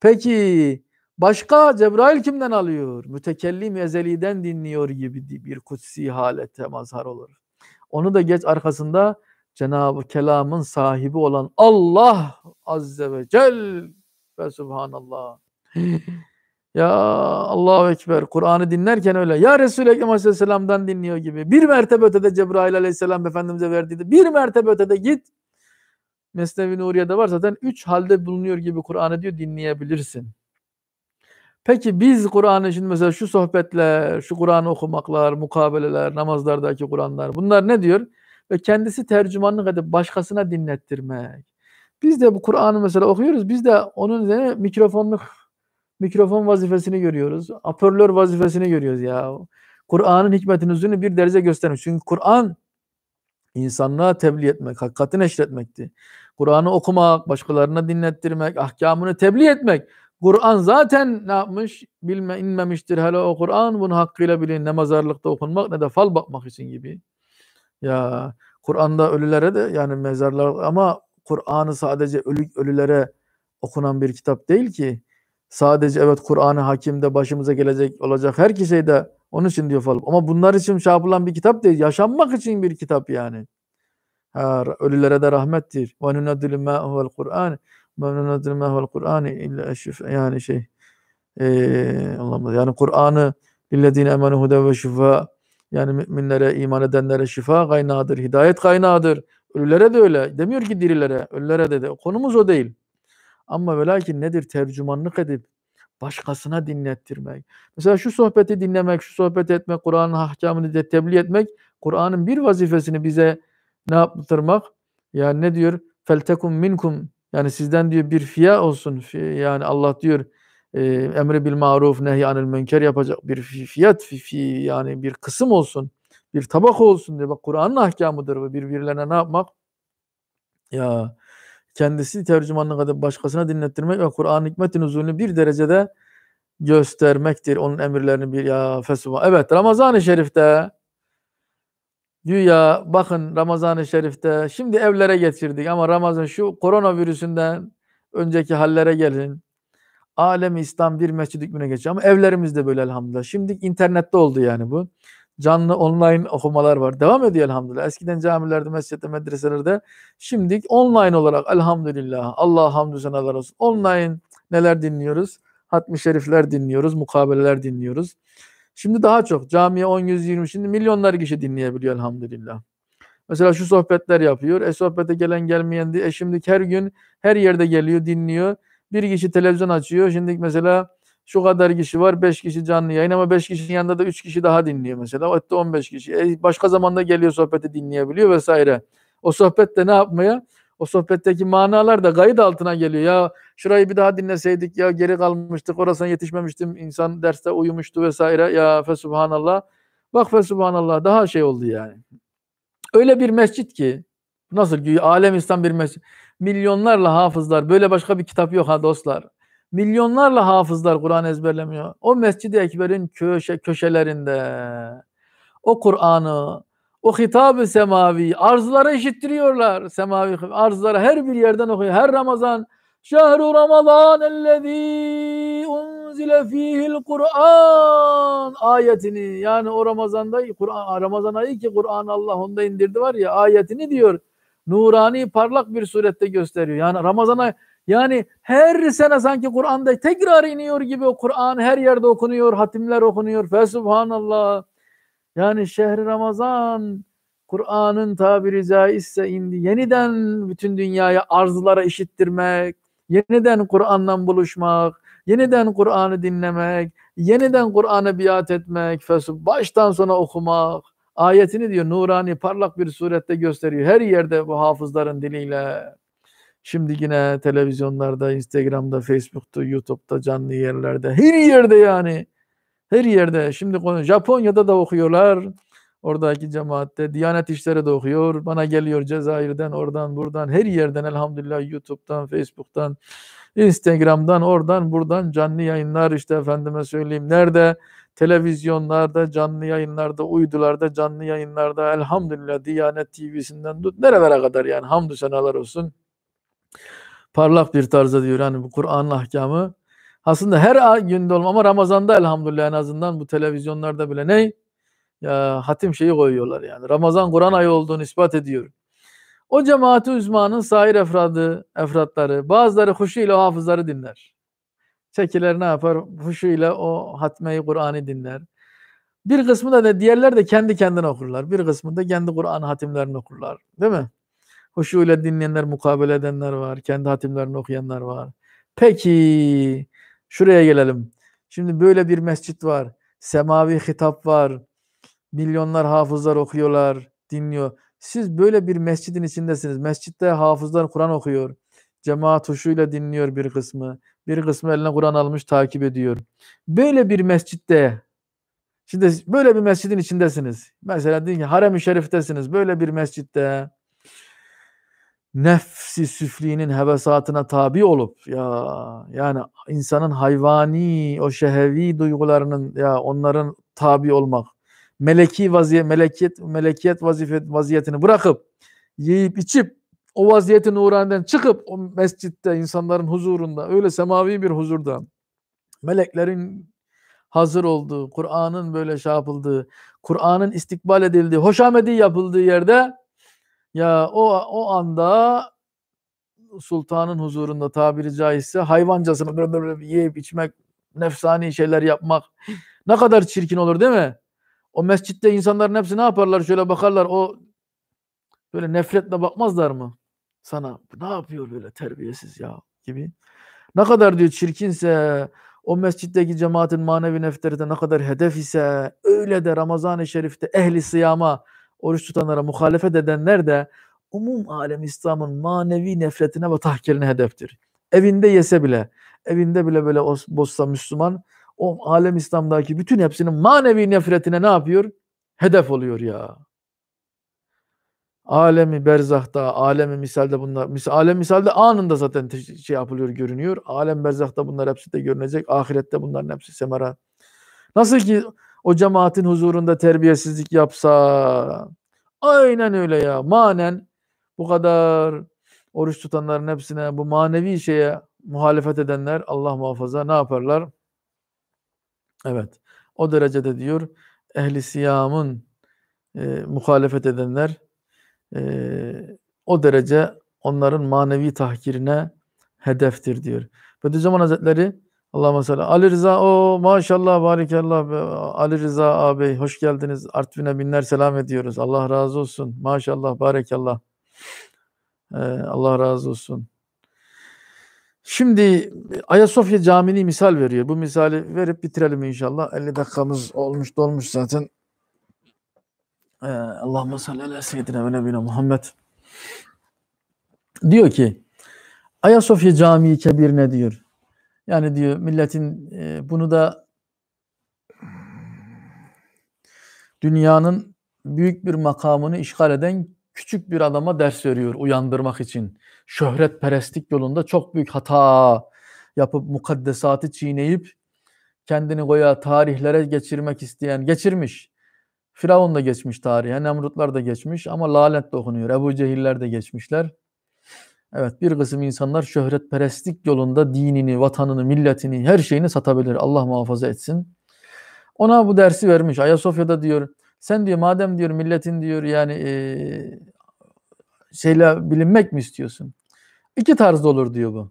Peki başka Cebrail kimden alıyor? Mütekellim ezeliden dinliyor gibi bir kutsi halete mazhar olur. Onu da geç arkasında Cenab-ı Kelam'ın sahibi olan Allah Azze ve Cel ve Subhanallah. Ya Allahu Ekber Kur'an'ı dinlerken öyle ya Resul-i Ekrem Aleyhisselam'dan dinliyor gibi. Bir mertebe ötede Cebrail Aleyhisselam Efendimiz'e verdiği bir mertebe ötede git. Mesnevi Nuriye'de var zaten üç halde bulunuyor gibi Kur'an'ı diyor dinleyebilirsin. Peki biz Kur'an'ı şimdi mesela şu sohbetler, şu Kur'an okumaklar, mukabeleler, namazlardaki Kur'anlar bunlar ne diyor? Ve kendisi tercümanlık edip başkasına dinlettirmek. Biz de bu Kur'an'ı mesela okuyoruz. Biz de onun üzerine mikrofonluk mikrofon vazifesini görüyoruz. Apörlör vazifesini görüyoruz ya. Kur'an'ın hikmetini üzerine bir derece göstermiş. Çünkü Kur'an insanlığa tebliğ etmek, hakikati neşretmekti. Kur'an'ı okumak, başkalarına dinlettirmek, ahkamını tebliğ etmek. Kur'an zaten ne yapmış? Bilme inmemiştir hele o Kur'an. Bunu hakkıyla bilin. Ne mazarlıkta okunmak ne de fal bakmak için gibi. Ya Kur'an'da ölülere de yani mezarlar ama Kur'an'ı sadece ölü, ölülere okunan bir kitap değil ki. Sadece evet Kur'an-ı Hakim'de başımıza gelecek olacak her şeyde onun için diyor falan. Ama bunlar için şey bir kitap değil. Yaşanmak için bir kitap yani. Ha, ölülere de rahmettir. Ve nunadil ma huvel Kur'an. Ve nunadil ma huvel Kur'an illa eşif. Yani şey. Ee, Allah'ım yani Kur'an'ı lillezine emanu hude ve şifa. Yani müminlere, iman edenlere şifa kaynağıdır, hidayet kaynağıdır. Ölülere de öyle. Demiyor ki dirilere. Ölülere de de. Konumuz o değil. Ama ve lakin nedir? Tercümanlık edip başkasına dinlettirmek. Mesela şu sohbeti dinlemek, şu sohbet etmek, Kur'an'ın ahkamını de tebliğ etmek, Kur'an'ın bir vazifesini bize ne yaptırmak? Yani ne diyor? Feltekum minkum yani sizden diyor bir fiyat olsun. Yani Allah diyor e, emri bil maruf nehy anil münker yapacak bir fiyat fi, fi, yani bir kısım olsun. Bir tabak olsun diyor. Bak Kur'an'ın ahkamıdır bu birbirlerine ne yapmak? Ya kendisi tercümanlık kadar başkasına dinlettirmek ve Kur'an hikmetin uzunluğunu bir derecede göstermektir. Onun emirlerini bir ya fesuva. Evet Ramazan-ı Şerif'te güya bakın Ramazan-ı Şerif'te şimdi evlere getirdik ama Ramazan şu koronavirüsünden önceki hallere gelin. Alemi İslam bir mescid hükmüne geçiyor ama evlerimizde böyle elhamdülillah. Şimdi internette oldu yani bu canlı online okumalar var. Devam ediyor elhamdülillah. Eskiden camilerde, mescitte, medreselerde. Şimdi online olarak elhamdülillah. Allah hamdü senalar olsun. Online neler dinliyoruz? Hatmi şerifler dinliyoruz, mukabeleler dinliyoruz. Şimdi daha çok camiye 10 120 şimdi milyonlar kişi dinleyebiliyor elhamdülillah. Mesela şu sohbetler yapıyor. E sohbete gelen gelmeyen diye. E şimdi her gün her yerde geliyor, dinliyor. Bir kişi televizyon açıyor. Şimdi mesela şu kadar kişi var 5 kişi canlı yayın ama 5 kişinin yanında da 3 kişi daha dinliyor mesela. Hatta 15 kişi. E, başka zamanda geliyor sohbeti dinleyebiliyor vesaire. O sohbette ne yapmaya? O sohbetteki manalar da kayıt altına geliyor. Ya şurayı bir daha dinleseydik ya geri kalmıştık. Orasına yetişmemiştim. İnsan derste uyumuştu vesaire. Ya fe subhanallah. Bak fe subhanallah daha şey oldu yani. Öyle bir mescit ki nasıl alem İslam bir mescit. Milyonlarla hafızlar. Böyle başka bir kitap yok ha dostlar. Milyonlarla hafızlar Kur'an ezberlemiyor. O Mescid-i Ekber'in köşe, köşelerinde o Kur'an'ı, o hitab-ı semavi arzulara işittiriyorlar. Semavi arzulara her bir yerden okuyor. Her Ramazan Şehru Ramazan ellezî unzile fihil Kur'an ayetini yani o Ramazan'da Kur'an Ramazan ayı ki Kur'an Allah onda indirdi var ya ayetini diyor. Nurani parlak bir surette gösteriyor. Yani Ramazan ayı yani her sene sanki Kur'an'da tekrar iniyor gibi o Kur'an her yerde okunuyor, hatimler okunuyor. Ve subhanallah. Yani şehri Ramazan Kur'an'ın tabiri caizse indi. Yeniden bütün dünyaya arzulara işittirmek, yeniden Kur'an'la buluşmak, yeniden Kur'an'ı dinlemek, yeniden Kur'anı biat etmek, baştan sona okumak. Ayetini diyor nurani parlak bir surette gösteriyor. Her yerde bu hafızların diliyle. Şimdi yine televizyonlarda, Instagram'da, Facebook'ta, YouTube'da, canlı yerlerde, her yerde yani. Her yerde. Şimdi konu Japonya'da da okuyorlar. Oradaki cemaatte Diyanet İşleri de okuyor. Bana geliyor Cezayir'den, oradan, buradan, her yerden elhamdülillah YouTube'dan, Facebook'tan, Instagram'dan, oradan, buradan canlı yayınlar işte efendime söyleyeyim. Nerede? Televizyonlarda, canlı yayınlarda, uydularda, canlı yayınlarda elhamdülillah Diyanet TV'sinden tut. Nerelere kadar yani hamdü senalar olsun parlak bir tarzda diyor. Hani bu Kur'an'ın ahkamı aslında her günde olma ama Ramazan'da elhamdülillah en azından bu televizyonlarda bile ne? Ya, hatim şeyi koyuyorlar yani. Ramazan Kur'an ayı olduğunu ispat ediyor. O cemaati uzmanın sair efradı, efratları, bazıları huşu ile hafızları dinler. Çekiler ne yapar? Huşu ile o hatmeyi Kur'an'ı dinler. Bir kısmı da ne? Diğerler de kendi kendine okurlar. Bir kısmı da kendi Kur'an hatimlerini okurlar. Değil mi? Hoşuyla dinleyenler, mukabele edenler var. Kendi hatimlerini okuyanlar var. Peki şuraya gelelim. Şimdi böyle bir mescit var. Semavi hitap var. Milyonlar hafızlar okuyorlar, dinliyor. Siz böyle bir mescidin içindesiniz. Mescitte hafızlar Kur'an okuyor. Cemaat hoşuyla dinliyor bir kısmı. Bir kısmı eline Kur'an almış takip ediyor. Böyle bir mescitte Şimdi böyle bir mescidin içindesiniz. Mesela diyin ki Harem-i Şerif'tesiniz. Böyle bir mescitte nefsi süfliğinin hevesatına tabi olup ya yani insanın hayvani o şehevi duygularının ya onların tabi olmak meleki vaziyet melekiyet melekiyet vazifet vaziyetini bırakıp yiyip içip o vaziyetin uğrandan çıkıp o mescitte insanların huzurunda öyle semavi bir huzurda meleklerin hazır olduğu, Kur'an'ın böyle şapıldığı şey Kur'an'ın istikbal edildiği, hoşamedi yapıldığı yerde ya o o anda sultanın huzurunda tabiri caizse hayvancasını böyle böyle yiyip içmek, nefsani şeyler yapmak ne kadar çirkin olur değil mi? O mescitte insanların hepsi ne yaparlar? Şöyle bakarlar o böyle nefretle bakmazlar mı? Sana ne yapıyor böyle terbiyesiz ya gibi. Ne kadar diyor çirkinse o mescitteki cemaatin manevi nefterinde ne kadar hedef ise öyle de Ramazan-ı Şerif'te ehli sıyama oruç tutanlara muhalefet edenler de umum alem İslam'ın manevi nefretine ve tahkirine hedeftir. Evinde yese bile, evinde bile böyle bozsa Müslüman, o alem İslam'daki bütün hepsinin manevi nefretine ne yapıyor? Hedef oluyor ya. Alemi berzahta, alemi misalde bunlar, mis, alem misalde anında zaten şey yapılıyor, görünüyor. Alem berzahta bunlar hepsi de görünecek. Ahirette bunların hepsi semera. Nasıl ki o cemaatin huzurunda terbiyesizlik yapsa aynen öyle ya manen bu kadar oruç tutanların hepsine bu manevi şeye muhalefet edenler Allah muhafaza ne yaparlar? Evet o derecede diyor ehli siyamın e, muhalefet edenler e, o derece onların manevi tahkirine hedeftir diyor. Bediüzzaman Hazretleri Allah mesela Ali Rıza o maşallah barikallah Ali Rıza abi hoş geldiniz. Artvin'e binler selam ediyoruz. Allah razı olsun. Maşallah barikallah. Ee, Allah razı olsun. Şimdi Ayasofya Camii'ni misal veriyor. Bu misali verip bitirelim inşallah. 50 dakikamız olmuş dolmuş zaten. Ee, Allahümme salli ala seyyidina ve nebine Muhammed. Diyor ki Ayasofya Camii Kebir ne diyor? Yani diyor milletin e, bunu da dünyanın büyük bir makamını işgal eden küçük bir adama ders veriyor uyandırmak için. Şöhret Şöhretperestlik yolunda çok büyük hata yapıp mukaddesatı çiğneyip kendini goya tarihlere geçirmek isteyen geçirmiş. Firavun da geçmiş tarihe, Nemrutlar da geçmiş ama lanet de okunuyor. Ebu Cehiller de geçmişler. Evet bir kısım insanlar şöhretperestlik yolunda dinini, vatanını, milletini, her şeyini satabilir. Allah muhafaza etsin. Ona bu dersi vermiş. Ayasofya'da diyor sen diyor madem diyor milletin diyor yani e, şeyle bilinmek mi istiyorsun? İki tarzda olur diyor bu.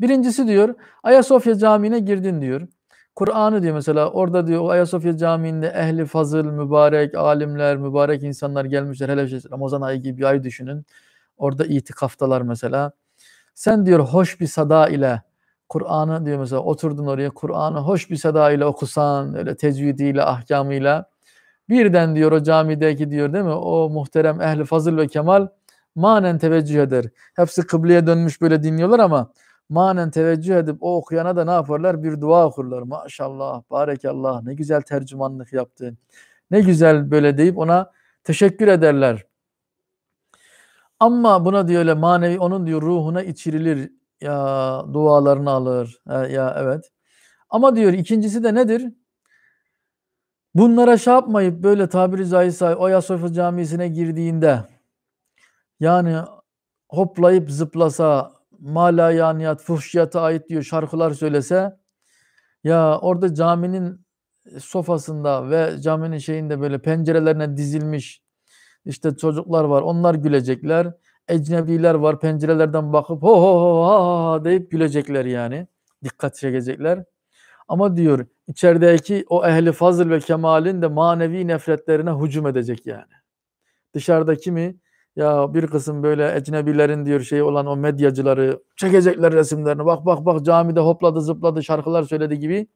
Birincisi diyor Ayasofya Camii'ne girdin diyor. Kur'an'ı diyor mesela orada diyor Ayasofya Camii'nde ehli fazıl, mübarek alimler, mübarek insanlar gelmişler. Hele şey, Ramazan ayı gibi bir ay düşünün. Orada itikaftalar mesela. Sen diyor hoş bir sada ile Kur'an'ı diyor mesela oturdun oraya Kur'an'ı hoş bir seda ile okusan öyle tecvidiyle ahkamıyla birden diyor o camideki diyor değil mi o muhterem ehli fazıl ve kemal manen teveccüh eder. Hepsi kıbleye dönmüş böyle dinliyorlar ama manen teveccüh edip o okuyana da ne yaparlar? Bir dua okurlar. Maşallah, barekallah ne güzel tercümanlık yaptı. Ne güzel böyle deyip ona teşekkür ederler. Ama buna diyor öyle manevi onun diyor ruhuna içirilir ya dualarını alır ya, ya evet. Ama diyor ikincisi de nedir? Bunlara şey yapmayıp böyle tabiri caizse Ayasofya Camisi'ne girdiğinde yani hoplayıp zıplasa, malayaniyat, fuhşiyata ait diyor şarkılar söylese ya orada caminin sofasında ve caminin şeyinde böyle pencerelerine dizilmiş işte çocuklar var onlar gülecekler. Ecnebiler var pencerelerden bakıp ho ho ho ha, ha ha deyip gülecekler yani. Dikkat çekecekler. Ama diyor içerideki o ehli fazıl ve kemalin de manevi nefretlerine hücum edecek yani. Dışarıdaki mi ya bir kısım böyle ecnebilerin diyor şey olan o medyacıları çekecekler resimlerini. Bak bak bak camide hopladı zıpladı şarkılar söyledi gibi.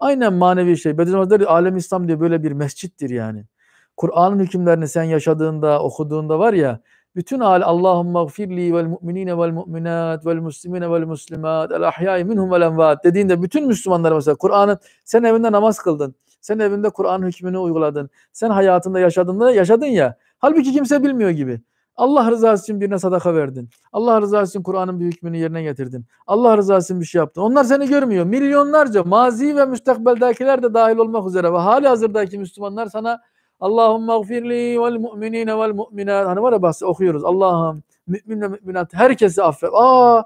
Aynen manevi şey. Bediüzzaman Hazretleri Alem İslam diye böyle bir mescittir yani. Kur'an'ın hükümlerini sen yaşadığında, okuduğunda var ya bütün hal Allahümme gfirli vel mu'minine vel mu'minat vel muslimine vel muslimat el ahyai minhum vel envat dediğinde bütün Müslümanlar mesela Kur'an'ın sen evinde namaz kıldın. Sen evinde Kur'an hükmünü uyguladın. Sen hayatında yaşadığında yaşadın ya. Halbuki kimse bilmiyor gibi. Allah rızası için birine sadaka verdin. Allah rızası için Kur'an'ın bir hükmünü yerine getirdin. Allah rızası için bir şey yaptın. Onlar seni görmüyor. Milyonlarca mazi ve müstakbeldakiler de dahil olmak üzere ve hali hazırdaki Müslümanlar sana Allahümme gfirli vel mu'minine vel mu'minat. Hani var ya bahsi okuyoruz. Allah'ım mümin ve müminat herkesi affet. Aa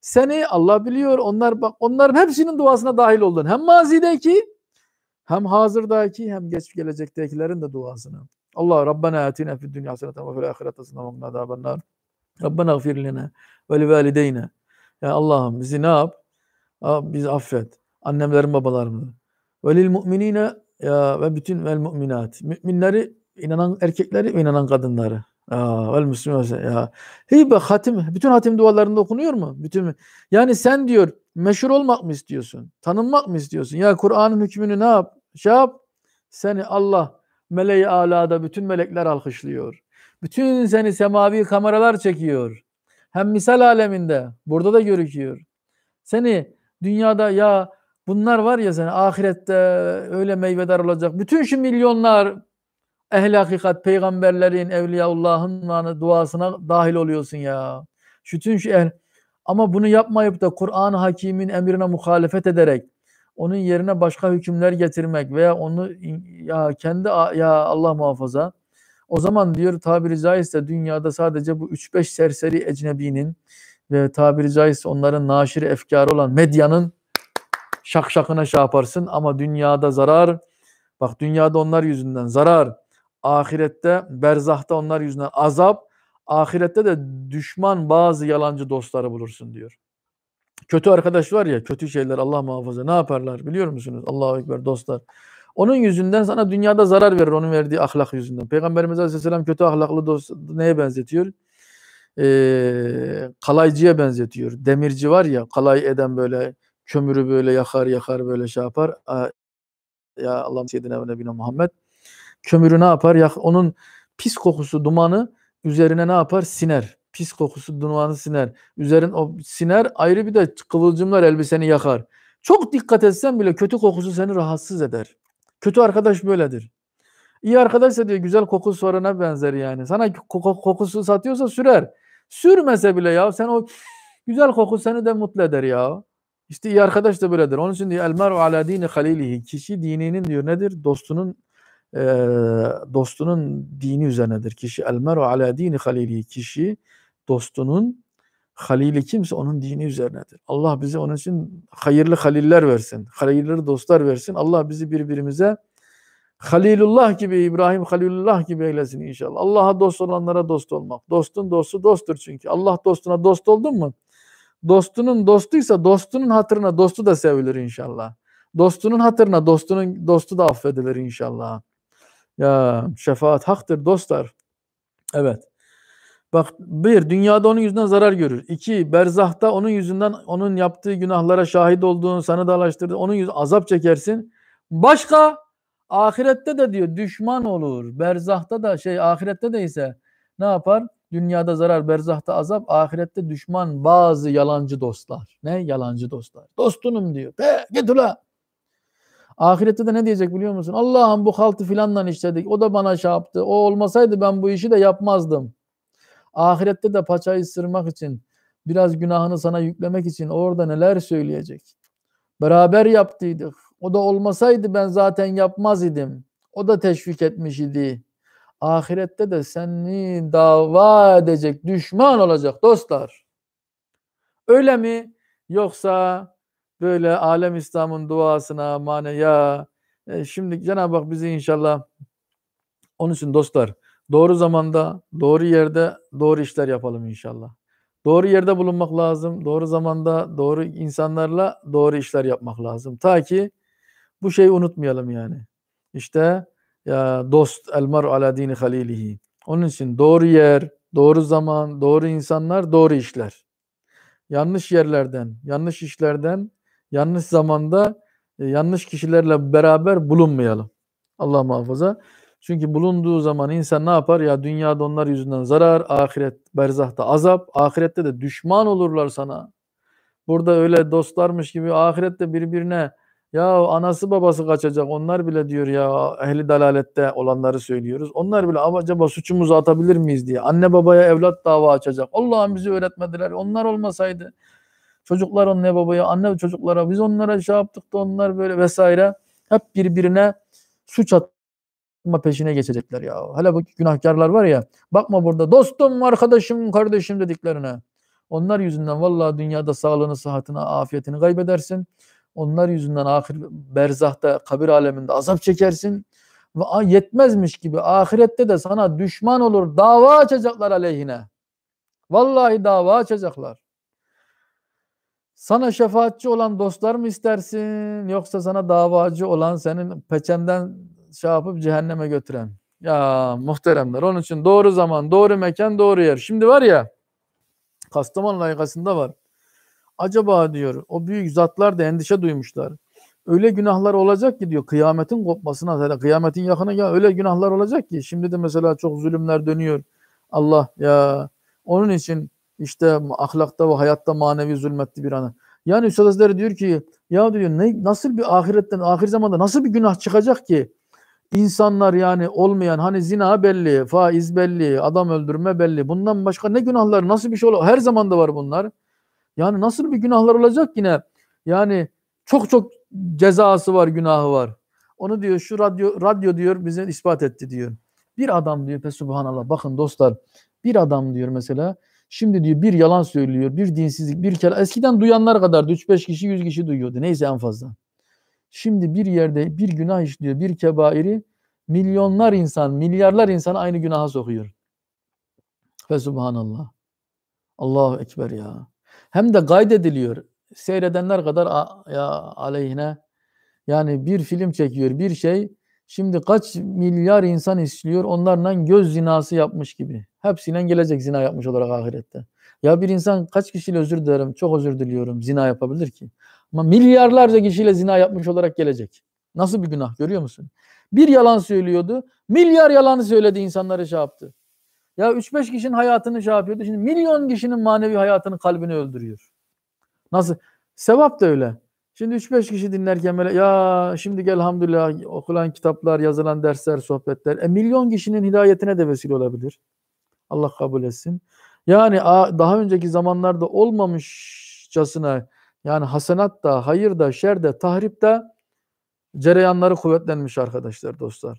seni Allah biliyor. Onlar bak onların hepsinin duasına dahil oldun. Hem mazideki hem hazırdaki hem geç gelecektekilerin de duasına. Allah Rabbena atina fi dünya haseneten ve fil ahirete haseneten ve azaben nar. Rabbena gfir ve li valideyne. Ya Allah'ım bizi ne yap? Bizi affet. Annemlerin babalarımı. Ve lil mu'minine ve bütün vel müminat. Müminleri, inanan erkekleri ve inanan kadınları. Ya, vel müslümanat. Ya. Hibe hatim, bütün hatim dualarında okunuyor mu? Bütün Yani sen diyor meşhur olmak mı istiyorsun? Tanınmak mı istiyorsun? Ya Kur'an'ın hükmünü ne yap? Şey yap. Seni Allah meleği alada bütün melekler alkışlıyor. Bütün seni semavi kameralar çekiyor. Hem misal aleminde burada da görüküyor. Seni dünyada ya Bunlar var ya sen ahirette öyle meyvedar olacak. Bütün şu milyonlar ehli hakikat, peygamberlerin, evliyaullahın duasına dahil oluyorsun ya. Bütün şu ehl. Ama bunu yapmayıp da Kur'an-ı Hakim'in emrine muhalefet ederek onun yerine başka hükümler getirmek veya onu ya kendi ya Allah muhafaza o zaman diyor tabiri caizse dünyada sadece bu 3-5 serseri ecnebinin ve tabiri caizse onların naşiri efkarı olan medyanın şak şakına şey yaparsın ama dünyada zarar. Bak dünyada onlar yüzünden zarar. Ahirette, berzahta onlar yüzünden azap. Ahirette de düşman bazı yalancı dostları bulursun diyor. Kötü arkadaş var ya kötü şeyler Allah muhafaza ne yaparlar biliyor musunuz? Allahu Ekber dostlar. Onun yüzünden sana dünyada zarar verir onun verdiği ahlak yüzünden. Peygamberimiz Aleyhisselam kötü ahlaklı dost neye benzetiyor? Ee, kalaycıya benzetiyor. Demirci var ya kalay eden böyle kömürü böyle yakar yakar böyle şey yapar. Ya Allah'ım seyyidine ve nebine Muhammed. Kömürü ne yapar? Yak onun pis kokusu dumanı üzerine ne yapar? Siner. Pis kokusu dumanı siner. Üzerin o siner ayrı bir de kıvılcımlar elbiseni yakar. Çok dikkat etsen bile kötü kokusu seni rahatsız eder. Kötü arkadaş böyledir. İyi arkadaşsa diyor güzel koku sorana benzer yani. Sana kokusu satıyorsa sürer. Sürmese bile ya sen o güzel koku seni de mutlu eder ya. İşte iyi arkadaş da böyledir. Onun için diyor Elmer o ala dini halilihi. Kişi dininin diyor nedir? Dostunun e, dostunun dini üzerinedir. Kişi Elmer o ala dini halilihi. Kişi dostunun halili kimse onun dini üzerinedir. Allah bize onun için hayırlı haliller versin. Hayırlı dostlar versin. Allah bizi birbirimize Halilullah gibi İbrahim Halilullah gibi eylesin inşallah. Allah'a dost olanlara dost olmak. Dostun dostu dosttur çünkü. Allah dostuna dost oldun mu? Dostunun dostuysa dostunun hatırına dostu da sevilir inşallah. Dostunun hatırına dostunun dostu da affedilir inşallah. Ya şefaat haktır dostlar. Evet. Bak bir dünyada onun yüzünden zarar görür. İki berzahta onun yüzünden onun yaptığı günahlara şahit olduğun sana da alaştırdı. Onun yüz azap çekersin. Başka ahirette de diyor düşman olur. Berzahta da şey ahirette de ise ne yapar? Dünyada zarar, berzahta azap, ahirette düşman bazı yalancı dostlar. Ne? Yalancı dostlar. Dostunum diyor. Be git ula. Ahirette de ne diyecek biliyor musun? Allah'ım bu haltı filanla işledik. O da bana şey yaptı. O olmasaydı ben bu işi de yapmazdım. Ahirette de paçayı sırmak için, biraz günahını sana yüklemek için orada neler söyleyecek. Beraber yaptıydık. O da olmasaydı ben zaten yapmaz idim. O da teşvik etmiş idi. Ahirette de seni dava edecek, düşman olacak dostlar. Öyle mi? Yoksa böyle alem İslam'ın duasına mane ya e şimdi Cenab-ı Hak bizi inşallah onun için dostlar doğru zamanda, doğru yerde doğru işler yapalım inşallah. Doğru yerde bulunmak lazım. Doğru zamanda doğru insanlarla doğru işler yapmak lazım. Ta ki bu şeyi unutmayalım yani. İşte ya dost Elmar mar ala dini halilihi. Onun için doğru yer, doğru zaman, doğru insanlar, doğru işler. Yanlış yerlerden, yanlış işlerden, yanlış zamanda, e, yanlış kişilerle beraber bulunmayalım. Allah muhafaza. Çünkü bulunduğu zaman insan ne yapar? Ya dünyada onlar yüzünden zarar, ahiret, berzahta azap, ahirette de düşman olurlar sana. Burada öyle dostlarmış gibi ahirette birbirine ya anası babası kaçacak onlar bile diyor ya ehli dalalette olanları söylüyoruz. Onlar bile acaba suçumuzu atabilir miyiz diye. Anne babaya evlat dava açacak. Allah'ım bizi öğretmediler. Onlar olmasaydı çocuklar anne babaya, anne çocuklara biz onlara şey yaptık da onlar böyle vesaire. Hep birbirine suç atma peşine geçecekler ya. Hele bu günahkarlar var ya bakma burada dostum, arkadaşım, kardeşim dediklerine. Onlar yüzünden vallahi dünyada sağlığını, sıhhatini, afiyetini kaybedersin. Onlar yüzünden ahir berzahta, kabir aleminde azap çekersin. Ve yetmezmiş gibi ahirette de sana düşman olur. Dava açacaklar aleyhine. Vallahi dava açacaklar. Sana şefaatçi olan dostlar mı istersin yoksa sana davacı olan senin peçenden şey yapıp cehenneme götüren? Ya muhteremler onun için doğru zaman, doğru mekan, doğru yer. Şimdi var ya Kastamonu layıkasında var. Acaba diyor o büyük zatlar da endişe duymuşlar. Öyle günahlar olacak ki diyor kıyametin kopmasına, yani kıyametin yakına ya öyle günahlar olacak ki şimdi de mesela çok zulümler dönüyor. Allah ya onun için işte ahlakta ve hayatta manevi zulmetti bir anı. Yani Üstad Hazretleri diyor ki ya diyor ne, nasıl bir ahiretten ahir zamanda nasıl bir günah çıkacak ki insanlar yani olmayan hani zina belli, faiz belli, adam öldürme belli bundan başka ne günahlar nasıl bir şey olur? Her zaman da var bunlar. Yani nasıl bir günahlar olacak yine? Yani çok çok cezası var, günahı var. Onu diyor şu radyo radyo diyor bize ispat etti diyor. Bir adam diyor pe subhanallah bakın dostlar bir adam diyor mesela şimdi diyor bir yalan söylüyor, bir dinsizlik, bir kelam. Eskiden duyanlar kadar 3-5 kişi, 100 kişi duyuyordu. Neyse en fazla. Şimdi bir yerde bir günah işliyor, bir kebairi milyonlar insan, milyarlar insan aynı günaha sokuyor. Ve subhanallah. Allahu Ekber ya hem de kaydediliyor. Seyredenler kadar ya aleyhine yani bir film çekiyor bir şey şimdi kaç milyar insan işliyor onlarla göz zinası yapmış gibi. Hepsiyle gelecek zina yapmış olarak ahirette. Ya bir insan kaç kişiyle özür dilerim çok özür diliyorum zina yapabilir ki? Ama milyarlarca kişiyle zina yapmış olarak gelecek. Nasıl bir günah görüyor musun? Bir yalan söylüyordu. Milyar yalanı söyledi insanları şey yaptı. Ya 3-5 kişinin hayatını şey yapıyordu. Şimdi milyon kişinin manevi hayatını kalbini öldürüyor. Nasıl? Sevap da öyle. Şimdi 3-5 kişi dinlerken böyle ya şimdi gel elhamdülillah okulan kitaplar, yazılan dersler, sohbetler. E milyon kişinin hidayetine de vesile olabilir. Allah kabul etsin. Yani daha önceki zamanlarda olmamışçasına yani hasenat da, hayır da, şer de, tahrip de cereyanları kuvvetlenmiş arkadaşlar, dostlar.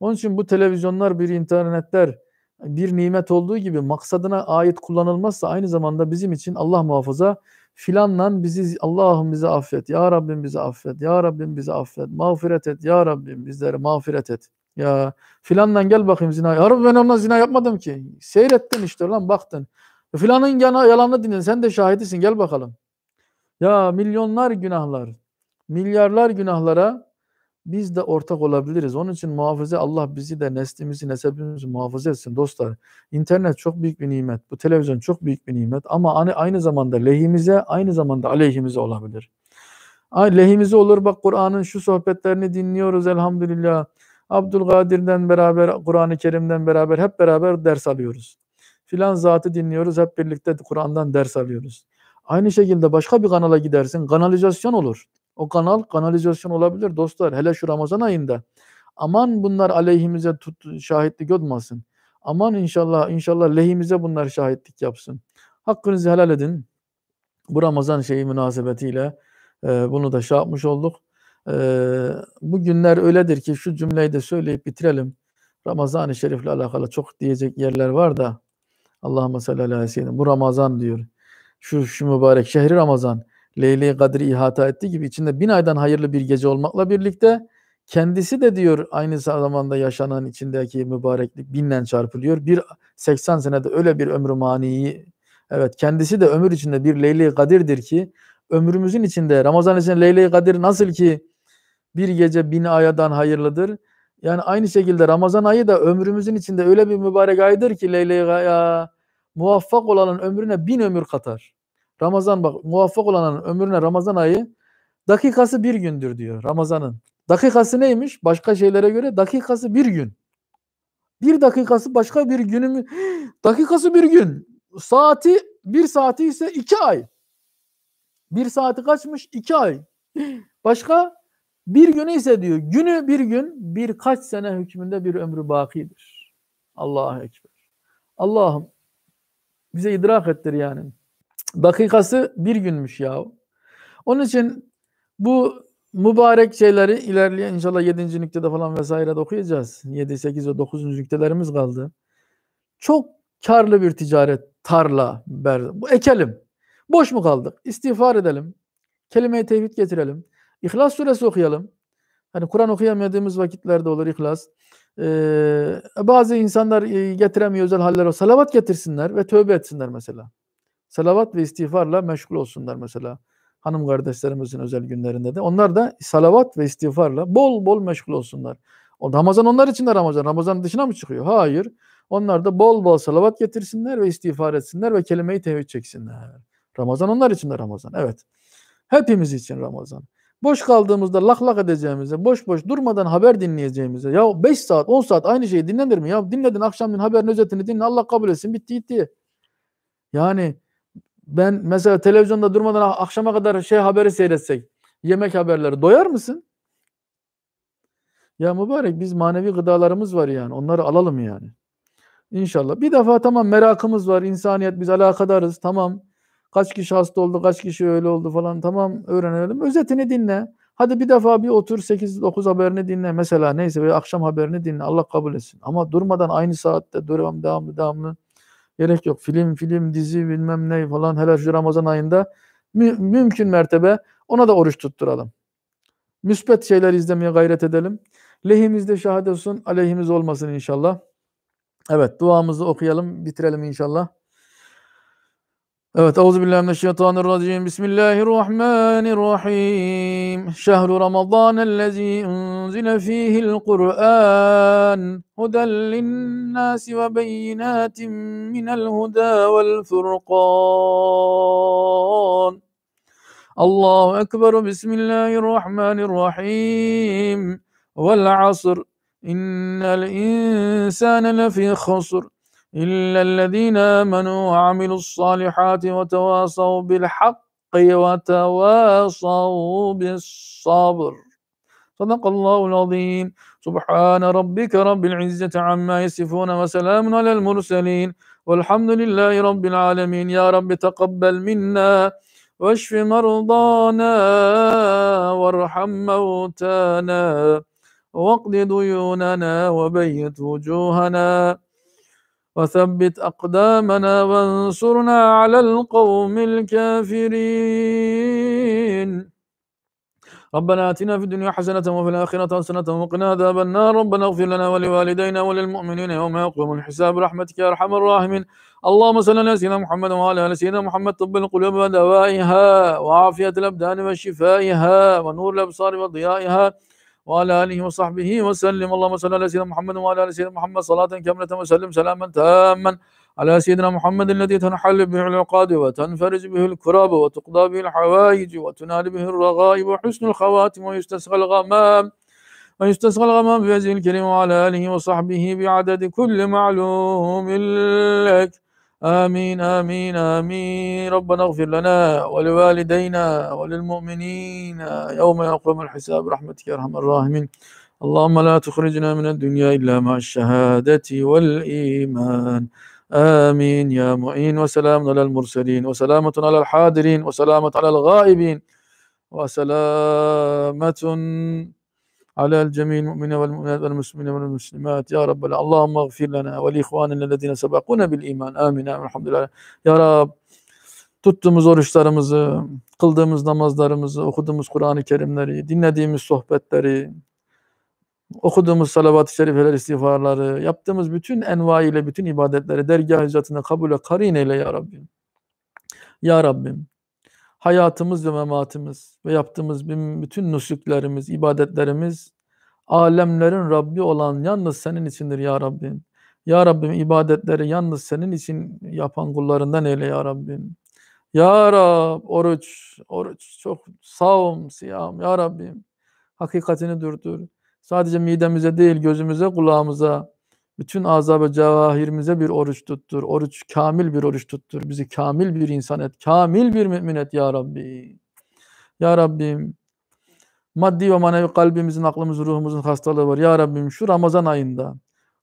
Onun için bu televizyonlar, bir internetler, bir nimet olduğu gibi maksadına ait kullanılmazsa aynı zamanda bizim için Allah muhafaza filanla bizi Allah'ım bizi affet. Ya Rabbim bizi affet. Ya Rabbim bizi affet. Mağfiret et. Ya Rabbim bizleri mağfiret et. Ya filanla gel bakayım zina. Ya Rabbi ben onunla zina yapmadım ki. Seyrettin işte lan baktın. Filanın yana, yalanını dinledin. Sen de şahidisin. Gel bakalım. Ya milyonlar günahlar. Milyarlar günahlara biz de ortak olabiliriz. Onun için muhafaza Allah bizi de neslimizi, nesebimizi muhafaza etsin dostlar. İnternet çok büyük bir nimet. Bu televizyon çok büyük bir nimet ama hani aynı zamanda lehimize, aynı zamanda aleyhimize olabilir. Lehimize olur bak Kur'an'ın şu sohbetlerini dinliyoruz elhamdülillah. Abdülkadir'den beraber, Kur'an-ı Kerim'den beraber hep beraber ders alıyoruz. Filan zatı dinliyoruz, hep birlikte Kur'an'dan ders alıyoruz. Aynı şekilde başka bir kanala gidersin, kanalizasyon olur. O kanal kanalizasyon olabilir dostlar. Hele şu Ramazan ayında. Aman bunlar aleyhimize tut, şahitlik olmasın. Aman inşallah inşallah lehimize bunlar şahitlik yapsın. Hakkınızı helal edin. Bu Ramazan şeyi münasebetiyle e, bunu da şey yapmış olduk. E, bu günler öyledir ki şu cümleyi de söyleyip bitirelim. Ramazan-ı Şerif'le alakalı çok diyecek yerler var da Allahümme sallallahu aleyhi ve sellem bu Ramazan diyor. Şu, şu mübarek şehri Ramazan. Leyli i Kadir'i ihata ettiği gibi içinde bin aydan hayırlı bir gece olmakla birlikte kendisi de diyor aynı zamanda yaşanan içindeki mübareklik binle çarpılıyor. Bir 80 senede öyle bir ömrü maniyi evet kendisi de ömür içinde bir Leyli i Kadir'dir ki ömrümüzün içinde Ramazan için Leyli i Kadir nasıl ki bir gece bin ayadan hayırlıdır. Yani aynı şekilde Ramazan ayı da ömrümüzün içinde öyle bir mübarek aydır ki Leyli i Muvaffak olanın ömrüne bin ömür katar. Ramazan bak muvaffak olanın ömrüne Ramazan ayı dakikası bir gündür diyor Ramazan'ın. Dakikası neymiş? Başka şeylere göre dakikası bir gün. Bir dakikası başka bir günün dakikası bir gün. Saati bir saati ise iki ay. Bir saati kaçmış? iki ay. Başka bir günü ise diyor günü bir gün birkaç sene hükmünde bir ömrü bakidir. Allah'a ekber. Allah'ım bize idrak ettir yani. Dakikası bir günmüş ya. Onun için bu mübarek şeyleri ilerleyen inşallah 7. nüktede falan vesaire de okuyacağız. 7, 8 ve 9. nüktelerimiz kaldı. Çok karlı bir ticaret, tarla, ber, bu ekelim. Boş mu kaldık? İstiğfar edelim. Kelime-i tevhid getirelim. İhlas suresi okuyalım. Hani Kur'an okuyamadığımız vakitlerde olur ihlas. Ee, bazı insanlar e, getiremiyor özel haller o. Salavat getirsinler ve tövbe etsinler mesela salavat ve istiğfarla meşgul olsunlar mesela. Hanım kardeşlerimizin özel günlerinde de. Onlar da salavat ve istiğfarla bol bol meşgul olsunlar. O Ramazan onlar için de Ramazan. Ramazan dışına mı çıkıyor? Hayır. Onlar da bol bol salavat getirsinler ve istiğfar etsinler ve kelimeyi i tevhid çeksinler. Ramazan onlar için de Ramazan. Evet. Hepimiz için Ramazan. Boş kaldığımızda lak lak edeceğimize, boş boş durmadan haber dinleyeceğimize, ya 5 saat 10 saat aynı şeyi dinlenir mi? Ya dinledin akşam akşamın haberin özetini dinle Allah kabul etsin bitti gitti. Yani ben mesela televizyonda durmadan akşama kadar şey haberi seyretsek, yemek haberleri doyar mısın? Ya mübarek biz manevi gıdalarımız var yani. Onları alalım yani. İnşallah. Bir defa tamam merakımız var. insaniyet biz alakadarız. Tamam. Kaç kişi hasta oldu, kaç kişi öyle oldu falan. Tamam öğrenelim. Özetini dinle. Hadi bir defa bir otur 8-9 haberini dinle. Mesela neyse veya akşam haberini dinle. Allah kabul etsin. Ama durmadan aynı saatte duram devamlı devamlı Gerek yok. Film, film, dizi bilmem ne falan hele şu Ramazan ayında mü- mümkün mertebe ona da oruç tutturalım. Müspet şeyler izlemeye gayret edelim. Lehimizde şahit olsun, aleyhimiz olmasın inşallah. Evet duamızı okuyalım, bitirelim inşallah. Evet, Euzu billahi mineşşeytanirracim. Bismillahirrahmanirrahim. Şehru Ramazanellezî unzile fîhil Kur'an huden lin-nâsi ve beyinatin minel huda vel furqan. Allahu ekber. Bismillahirrahmanirrahim. Vel asr. İnnel insâne lefî hasr. إلا الذين آمنوا وعملوا الصالحات وتواصوا بالحق وتواصوا بالصبر صدق الله العظيم سبحان ربك رب العزة عما يصفون وسلام على المرسلين والحمد لله رب العالمين يا رب تقبل منا واشف مرضانا وارحم موتانا واقض ديوننا وبيت وجوهنا وثبت أقدامنا وانصرنا على القوم الكافرين ربنا آتنا في الدنيا حسنة وفي الآخرة حسنة وقنا عذاب النار ربنا اغفر لنا ولوالدينا وللمؤمنين يوم يقوم الحساب برحمتك يا أرحم الراحمين اللهم صل على سيدنا محمد وعلى آل سيدنا محمد طب القلوب ودوائها وعافية الأبدان وشفائها ونور الأبصار وضيائها وعلى آله وصحبه وسلم اللهم صل على سيدنا محمد وعلى آل سيدنا محمد صلاة كاملة وسلم سلاما تاما على سيدنا محمد الذي تنحل به العقاد وتنفرج به الكراب وتقضى به الحوائج وتنال به الرغائب وحسن الخواتم ويستسقى الغمام ويستسقى الغمام في هذه الكلمة وعلى آله وصحبه بعدد كل معلوم لك آمين آمين آمين ربنا اغفر لنا ولوالدينا وللمؤمنين يوم يقوم الحساب رحمتك يا أرحم الراحمين اللهم لا تخرجنا من الدنيا إلا مع الشهادة والإيمان آمين يا معين وسلام على المرسلين وسلامة على الحاضرين وسلامة على الغائبين وسلامة على الجميع المؤمنين والمؤمنات والمسلمين والمسلمات يا رب اللهم اغفر لنا ولإخواننا الذين سبقونا بالإيمان آمين الحمد لله يا رب tuttuğumuz oruçlarımızı, kıldığımız namazlarımızı, okuduğumuz Kur'an-ı Kerimleri, dinlediğimiz sohbetleri, okuduğumuz salavat-ı şerifeler, istiğfarları, yaptığımız bütün envai ile bütün ibadetleri dergah-ı kabule karin eyle ya Rabbim. Ya Rabbim hayatımız ve mematımız ve yaptığımız bütün nusuklarımız, ibadetlerimiz alemlerin Rabbi olan yalnız senin içindir ya Rabbim. Ya Rabbim ibadetleri yalnız senin için yapan kullarından eyle ya Rabbim. Ya Rab oruç, oruç çok sağım, siyam ya Rabbim. Hakikatini durdur. Sadece midemize değil gözümüze, kulağımıza, bütün azab ve cevahirimize bir oruç tuttur. Oruç kamil bir oruç tuttur. Bizi kamil bir insan et. Kamil bir mümin et ya Rabbi. Ya Rabbim maddi ve manevi kalbimizin, aklımızın, ruhumuzun hastalığı var. Ya Rabbim şu Ramazan ayında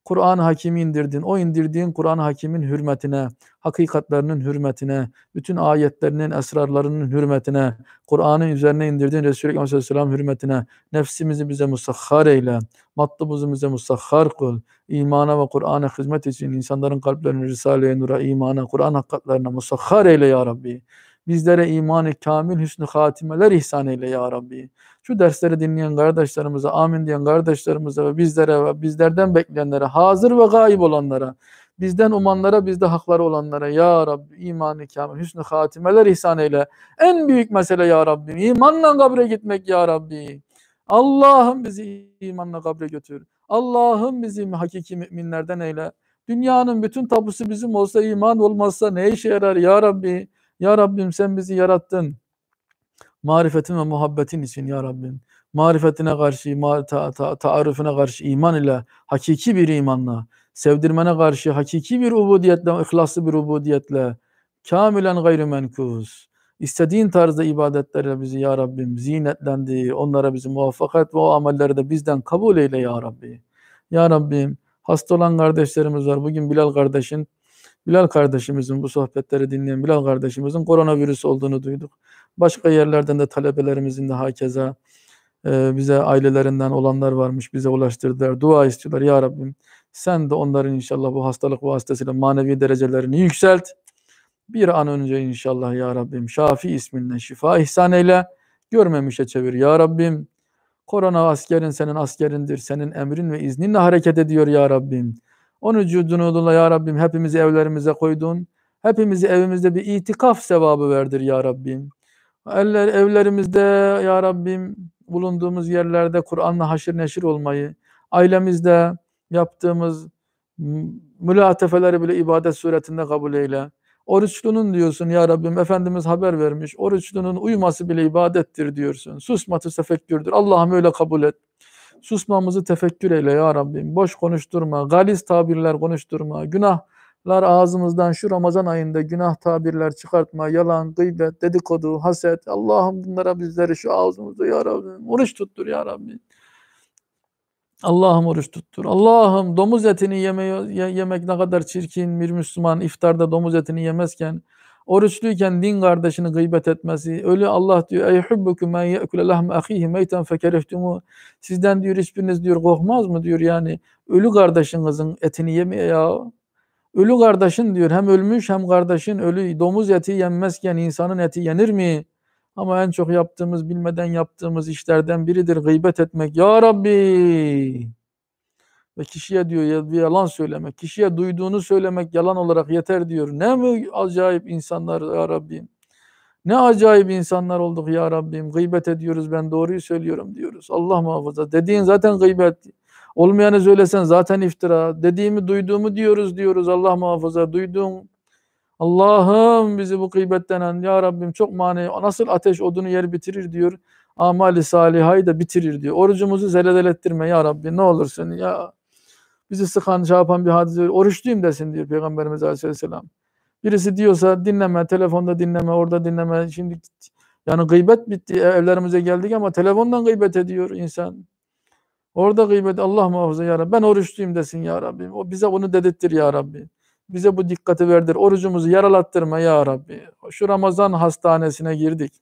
Kur'an-ı Hakim'i indirdin. O indirdiğin Kur'an-ı Hakim'in hürmetine, hakikatlerinin hürmetine, bütün ayetlerinin esrarlarının hürmetine, Kur'an'ın üzerine indirdiğin Resulü Aleyhisselam Aleyhisselam hürmetine, nefsimizi bize musahhar eyle, matlubumuzu bize musahhar kıl, imana ve Kur'an'a hizmet için insanların kalplerini Risale-i Nur'a, imana, Kur'an hakikatlerine musahhar eyle ya Rabbi. Bizlere imanı kamil hüsnü hatimeler ihsan eyle ya Rabbi şu dersleri dinleyen kardeşlerimize, amin diyen kardeşlerimize ve bizlere ve bizlerden bekleyenlere, hazır ve gayip olanlara, bizden umanlara, bizde hakları olanlara ya Rabbi imanı kamil, hüsnü hatimeler ihsan eyle. En büyük mesele ya Rabbi, imanla kabre gitmek ya Rabbi. Allah'ım bizi imanla kabre götür. Allah'ım bizi hakiki müminlerden eyle. Dünyanın bütün tapusu bizim olsa iman olmazsa ne işe yarar ya Rabbi? Ya Rabbim sen bizi yarattın marifetin ve muhabbetin için ya Rabbim. Marifetine karşı, ma ta, ta, taarrufuna karşı iman ile, hakiki bir imanla, sevdirmene karşı hakiki bir ubudiyetle, ihlaslı bir ubudiyetle, kamilen gayrı menkuz. İstediğin tarzda ibadetlerle bizi ya Rabbim zinetlendi, onlara bizi muvaffak et ve o amelleri de bizden kabul eyle ya Rabbi. Ya Rabbim hasta olan kardeşlerimiz var. Bugün Bilal kardeşin Bilal kardeşimizin bu sohbetleri dinleyen Bilal kardeşimizin koronavirüs olduğunu duyduk. Başka yerlerden de talebelerimizin de hakeza e, bize ailelerinden olanlar varmış bize ulaştırdılar. Dua istiyorlar ya Rabbim sen de onların inşallah bu hastalık vasıtasıyla manevi derecelerini yükselt. Bir an önce inşallah ya Rabbim Şafi isminle şifa ihsan eyle. Görmemişe çevir ya Rabbim. Korona askerin senin askerindir. Senin emrin ve izninle hareket ediyor ya Rabbim. Onu cudunudula ya Rabbim hepimizi evlerimize koydun. Hepimizi evimizde bir itikaf sevabı verdir ya Rabbim. Eller, evlerimizde ya Rabbim bulunduğumuz yerlerde Kur'an'la haşir neşir olmayı, ailemizde yaptığımız mülatefeleri bile ibadet suretinde kabul eyle. Oruçlunun diyorsun ya Rabbim Efendimiz haber vermiş. Oruçlunun uyuması bile ibadettir diyorsun. Susması tefekkürdür. Allah'ım öyle kabul et. Susmamızı tefekkür eyle ya Rabbim. Boş konuşturma, galiz tabirler konuşturma, günah lar ağzımızdan şu Ramazan ayında günah tabirler çıkartma, yalan, gıybet, dedikodu, haset. Allah'ım bunlara bizleri şu ağzımızda ya Rabbi oruç tuttur ya Rabbi. Allah'ım oruç tuttur. Allah'ım domuz etini yeme, yemek ne kadar çirkin bir Müslüman iftarda domuz etini yemezken oruçluyken din kardeşini gıybet etmesi. Öyle Allah diyor ey hubbukum men ye'kule lahm ahihi meyten fekerehtumu. Sizden diyor hiçbiriniz diyor korkmaz mı diyor yani ölü kardeşinizin etini yemeye ya. Ölü kardeşin diyor hem ölmüş hem kardeşin ölü. Domuz eti yenmezken insanın eti yenir mi? Ama en çok yaptığımız bilmeden yaptığımız işlerden biridir gıybet etmek. Ya Rabbi! Ve kişiye diyor yalan söylemek, kişiye duyduğunu söylemek yalan olarak yeter diyor. Ne mi acayip insanlar ya Rabbim. Ne acayip insanlar olduk ya Rabbim. Gıybet ediyoruz ben doğruyu söylüyorum diyoruz. Allah muhafaza. Dediğin zaten gıybet. Olmayanı söylesen zaten iftira. Dediğimi duyduğumu diyoruz diyoruz Allah muhafaza. Duyduğum Allah'ım bizi bu kıybetten an. Ya Rabbim çok mani. Nasıl ateş odunu yer bitirir diyor. Amali salihayı da bitirir diyor. Orucumuzu zelelel ettirme ya Rabbi ne olursun ya. Bizi sıkan şey yapan bir hadise. Oruçluyum desin diyor Peygamberimiz Aleyhisselam. Birisi diyorsa dinleme, telefonda dinleme, orada dinleme. Şimdi yani gıybet bitti. Evlerimize geldik ama telefondan gıybet ediyor insan. Orada gıybet Allah muhafaza ya Rabbi. Ben oruçluyum desin ya Rabbi. O bize bunu dedettir ya Rabbi. Bize bu dikkati verdir. Orucumuzu yaralattırma ya Rabbi. Şu Ramazan hastanesine girdik.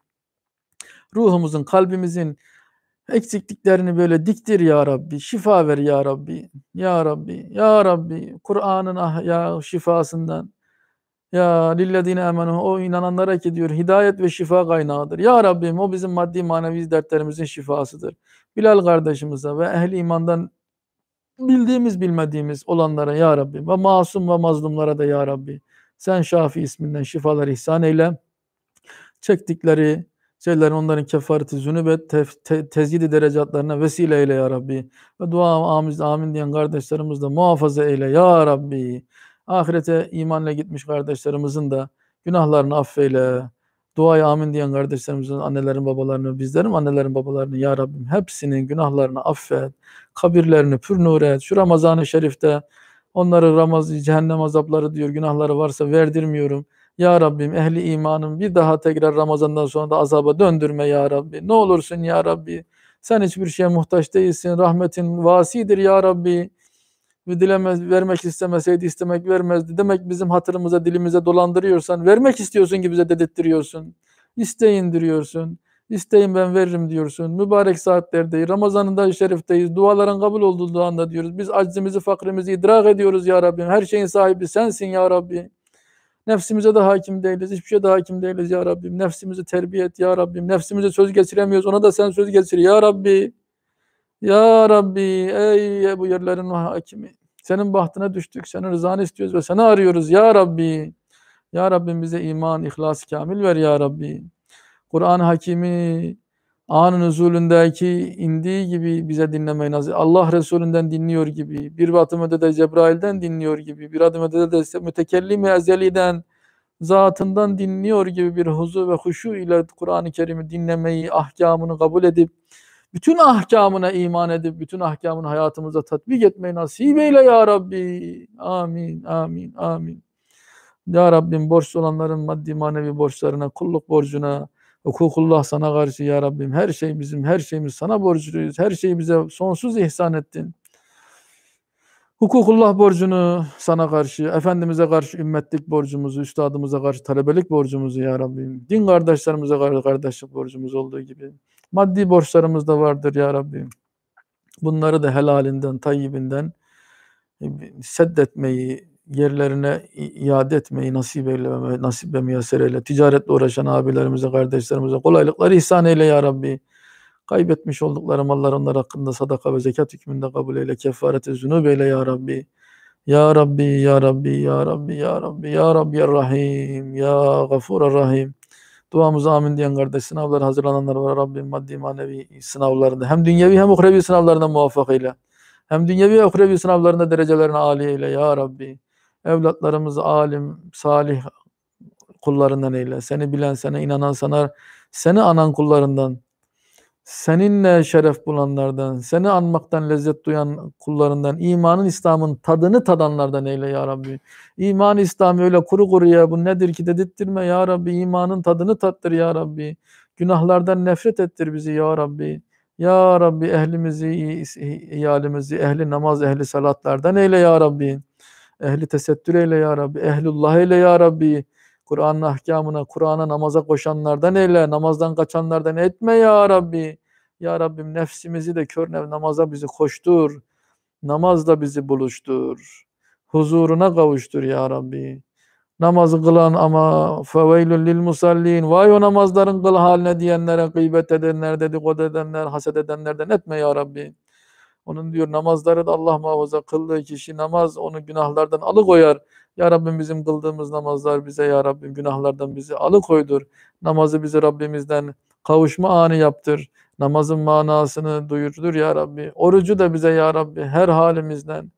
Ruhumuzun, kalbimizin eksikliklerini böyle diktir ya Rabbi. Şifa ver ya Rabbi. Ya Rabbi. Ya Rabbi. Kur'an'ın ah ya şifasından. Ya lillezine emanu o inananlara ki diyor hidayet ve şifa kaynağıdır. Ya Rabbim o bizim maddi manevi dertlerimizin şifasıdır. Bilal kardeşimize ve ehli imandan bildiğimiz bilmediğimiz olanlara ya Rabbi ve masum ve mazlumlara da ya Rabbi sen Şafi isminden şifalar ihsan eyle. Çektikleri şeylerin onların kefareti zünüb te, te, tezgidi derecatlarına vesile eyle ya Rabbi. Ve dua amiz amin diyen kardeşlerimiz de muhafaza eyle ya Rabbi. Ahirete imanla gitmiş kardeşlerimizin de günahlarını affeyle. Duaya amin diyen kardeşlerimizin annelerin babalarını, bizlerin annelerin babalarını Ya Rabbim hepsinin günahlarını affet, kabirlerini pür nur et. Şu Ramazan-ı Şerif'te onları Ramaz, cehennem azapları diyor günahları varsa verdirmiyorum. Ya Rabbim ehli imanım bir daha tekrar Ramazan'dan sonra da azaba döndürme Ya Rabbi. Ne olursun Ya Rabbi. Sen hiçbir şeye muhtaç değilsin. Rahmetin vasidir Ya Rabbi dilemez, vermek istemeseydi istemek vermezdi. Demek bizim hatırımıza, dilimize dolandırıyorsan, vermek istiyorsun ki bize dedettiriyorsun. İsteyin diyorsun. İsteyin ben veririm diyorsun. Mübarek saatlerdeyiz. Ramazanında şerifteyiz. Duaların kabul olduğu anda diyoruz. Biz aczimizi, fakrimizi idrak ediyoruz ya Rabbim. Her şeyin sahibi sensin ya Rabbim. Nefsimize de hakim değiliz. Hiçbir şeye de hakim değiliz ya Rabbim. Nefsimizi terbiye et ya Rabbim. Nefsimize söz geçiremiyoruz. Ona da sen söz geçir ya Rabbi. Ya Rabbi ey bu yerlerin hakimi. Senin bahtına düştük, senin rızanı istiyoruz ve seni arıyoruz ya Rabbi. Ya Rabbim bize iman, ihlas, kamil ver ya Rabbi. Kur'an Hakimi anın üzülündeki indiği gibi bize dinlemeyi nazir. Allah Resulünden dinliyor gibi, bir adım ötede Cebrail'den dinliyor gibi, bir adım ötede de mütekellim ezeliden, zatından dinliyor gibi bir huzu ve huşu ile Kur'an-ı Kerim'i dinlemeyi, ahkamını kabul edip bütün ahkamına iman edip bütün ahkamını hayatımıza tatbik etmeyi nasip eyle ya Rabbi. Amin, amin, amin. Ya Rabbim borçlu olanların maddi manevi borçlarına, kulluk borcuna, hukukullah sana karşı ya Rabbim. Her şey bizim, her şeyimiz sana borçluyuz. Her şeyi bize sonsuz ihsan ettin. Hukukullah borcunu sana karşı, Efendimiz'e karşı ümmetlik borcumuzu, üstadımıza karşı talebelik borcumuzu ya Rabbim. Din kardeşlerimize karşı kardeşlik borcumuz olduğu gibi. Maddi borçlarımız da vardır ya Rabbi. Bunları da helalinden, tayyibinden e, seddetmeyi, yerlerine iade etmeyi nasip eyle ve nasip ve miyaser eyle. Ticaretle uğraşan abilerimize, kardeşlerimize kolaylıkları ihsan eyle ya Rabbi. Kaybetmiş oldukları mallar onlar hakkında sadaka ve zekat hükmünde kabul eyle. Kefareti zünub eyle ya Rabbi. Ya Rabbi, Ya Rabbi, Ya Rabbi, Ya Rabbi, Ya Rabbi, Ya Rahim, Ya Gafur Rahim. Duamıza amin diyen kardeş sınavlar hazırlananlar var. Rabbim maddi manevi sınavlarında hem dünyevi hem uhrevi sınavlarında muvaffak eyle. Hem dünyevi hem uhrevi sınavlarında derecelerini âli eyle ya Rabbi. Evlatlarımız alim, salih kullarından eyle. Seni bilen, sana inanan, sana seni anan kullarından seninle şeref bulanlardan, seni anmaktan lezzet duyan kullarından, imanın, İslam'ın tadını tadanlardan eyle ya Rabbi. İman, İslam öyle kuru kuruya bu nedir ki dedirttirme ya Rabbi. İmanın tadını tattır ya Rabbi. Günahlardan nefret ettir bizi ya Rabbi. Ya Rabbi ehlimizi, iyalimizi, ehli namaz, ehli salatlardan eyle ya Rabbi. Ehli tesettür eyle ya Rabbi. Ehlullah eyle ya Rabbi. Kur'an'ın ahkamına, Kur'an'a namaza koşanlardan eyle, namazdan kaçanlardan etme ya Rabbi. Ya Rabbim nefsimizi de kör namaza bizi koştur. Namazla bizi buluştur. Huzuruna kavuştur ya Rabbi. Namazı kılan ama feveylül lil musallin. Vay o namazların kıl haline diyenlere, gıybet edenler, dedikodu edenler, haset edenlerden etme ya Rabbi. Onun diyor namazları da Allah muhafaza kıldığı kişi namaz onu günahlardan alıkoyar. Ya Rabbim bizim kıldığımız namazlar bize ya Rabbim günahlardan bizi alıkoydur. Namazı bizi Rabbimizden kavuşma anı yaptır. Namazın manasını duyurdur ya Rabbi. Orucu da bize ya Rabbi her halimizden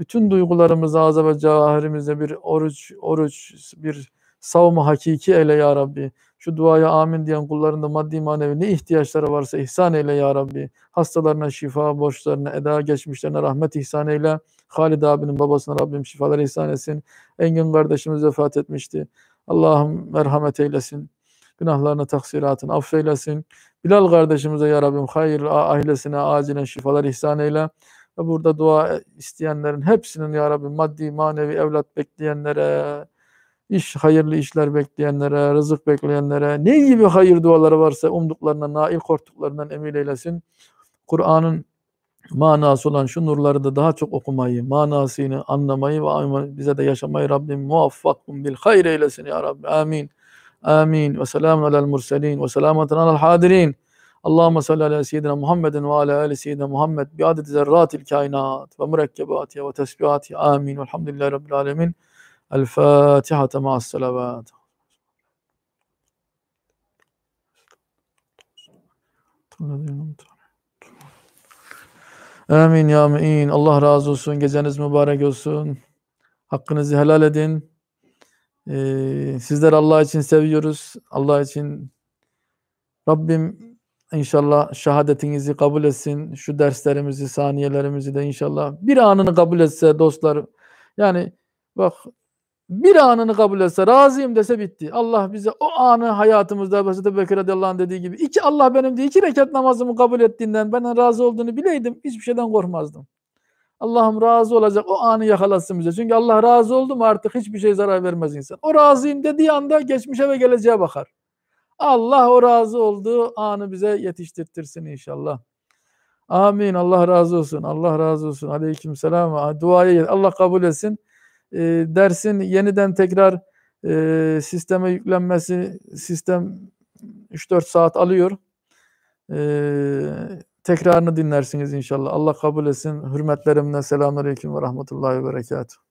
bütün duygularımız ağza ve cevahirimize bir oruç oruç bir savma hakiki eyle ya Rabbi. Şu duaya amin diyen kullarında maddi manevi ne ihtiyaçları varsa ihsan eyle ya Rabbi. Hastalarına şifa, borçlarına eda, geçmişlerine rahmet ihsan eyle. Halid abinin babasına Rabbim şifalar ihsan etsin. Engin kardeşimiz vefat etmişti. Allah'ım merhamet eylesin. Günahlarını, taksiratını affeylesin. Bilal kardeşimize ya Rabbim hayır ailesine acilen şifalar ihsan eyle. Ve burada dua isteyenlerin hepsinin ya Rabbim maddi manevi evlat bekleyenlere, iş hayırlı işler bekleyenlere, rızık bekleyenlere ne gibi hayır duaları varsa umduklarına nail korktuklarından emin eylesin. Kur'an'ın manası olan şu nurları da daha çok okumayı, manasını anlamayı ve bize de yaşamayı Rabbim muvaffakum bil hayr eylesin ya Rabbi. Amin. Amin. Ve selamun alel murselin ve selametun alel hadirin. Allahümme salli ala seyyidina Muhammedin ve ala ali seyyidina Muhammed bi adet zerratil kainat ve mürekkebatiye ve tesbihatiye. Amin. Velhamdülillahi Rabbil alemin. El Fatiha ma'as salavat. Tanrı'nın Amin ya amin. Allah razı olsun. Geceniz mübarek olsun. Hakkınızı helal edin. Ee, sizler Allah için seviyoruz. Allah için Rabbim inşallah şehadetinizi kabul etsin. Şu derslerimizi, saniyelerimizi de inşallah bir anını kabul etse dostlar. Yani bak bir anını kabul etse, razıyım dese bitti. Allah bize o anı hayatımızda Hazreti Bekir radıyallahu anh dediği gibi iki Allah benim diye iki rekat namazımı kabul ettiğinden benden razı olduğunu bileydim hiçbir şeyden korkmazdım. Allah'ım razı olacak o anı yakalasın bize. Çünkü Allah razı oldu mu artık hiçbir şey zarar vermez insan. O razıyım dediği anda geçmişe ve geleceğe bakar. Allah o razı olduğu anı bize yetiştirtirsin inşallah. Amin. Allah razı olsun. Allah razı olsun. Aleyküm selam. Duaya Allah kabul etsin e, dersin yeniden tekrar e, sisteme yüklenmesi sistem 3-4 saat alıyor. E, tekrarını dinlersiniz inşallah. Allah kabul etsin. Hürmetlerimle selamünaleyküm ve rahmetullahi ve berekatuhu.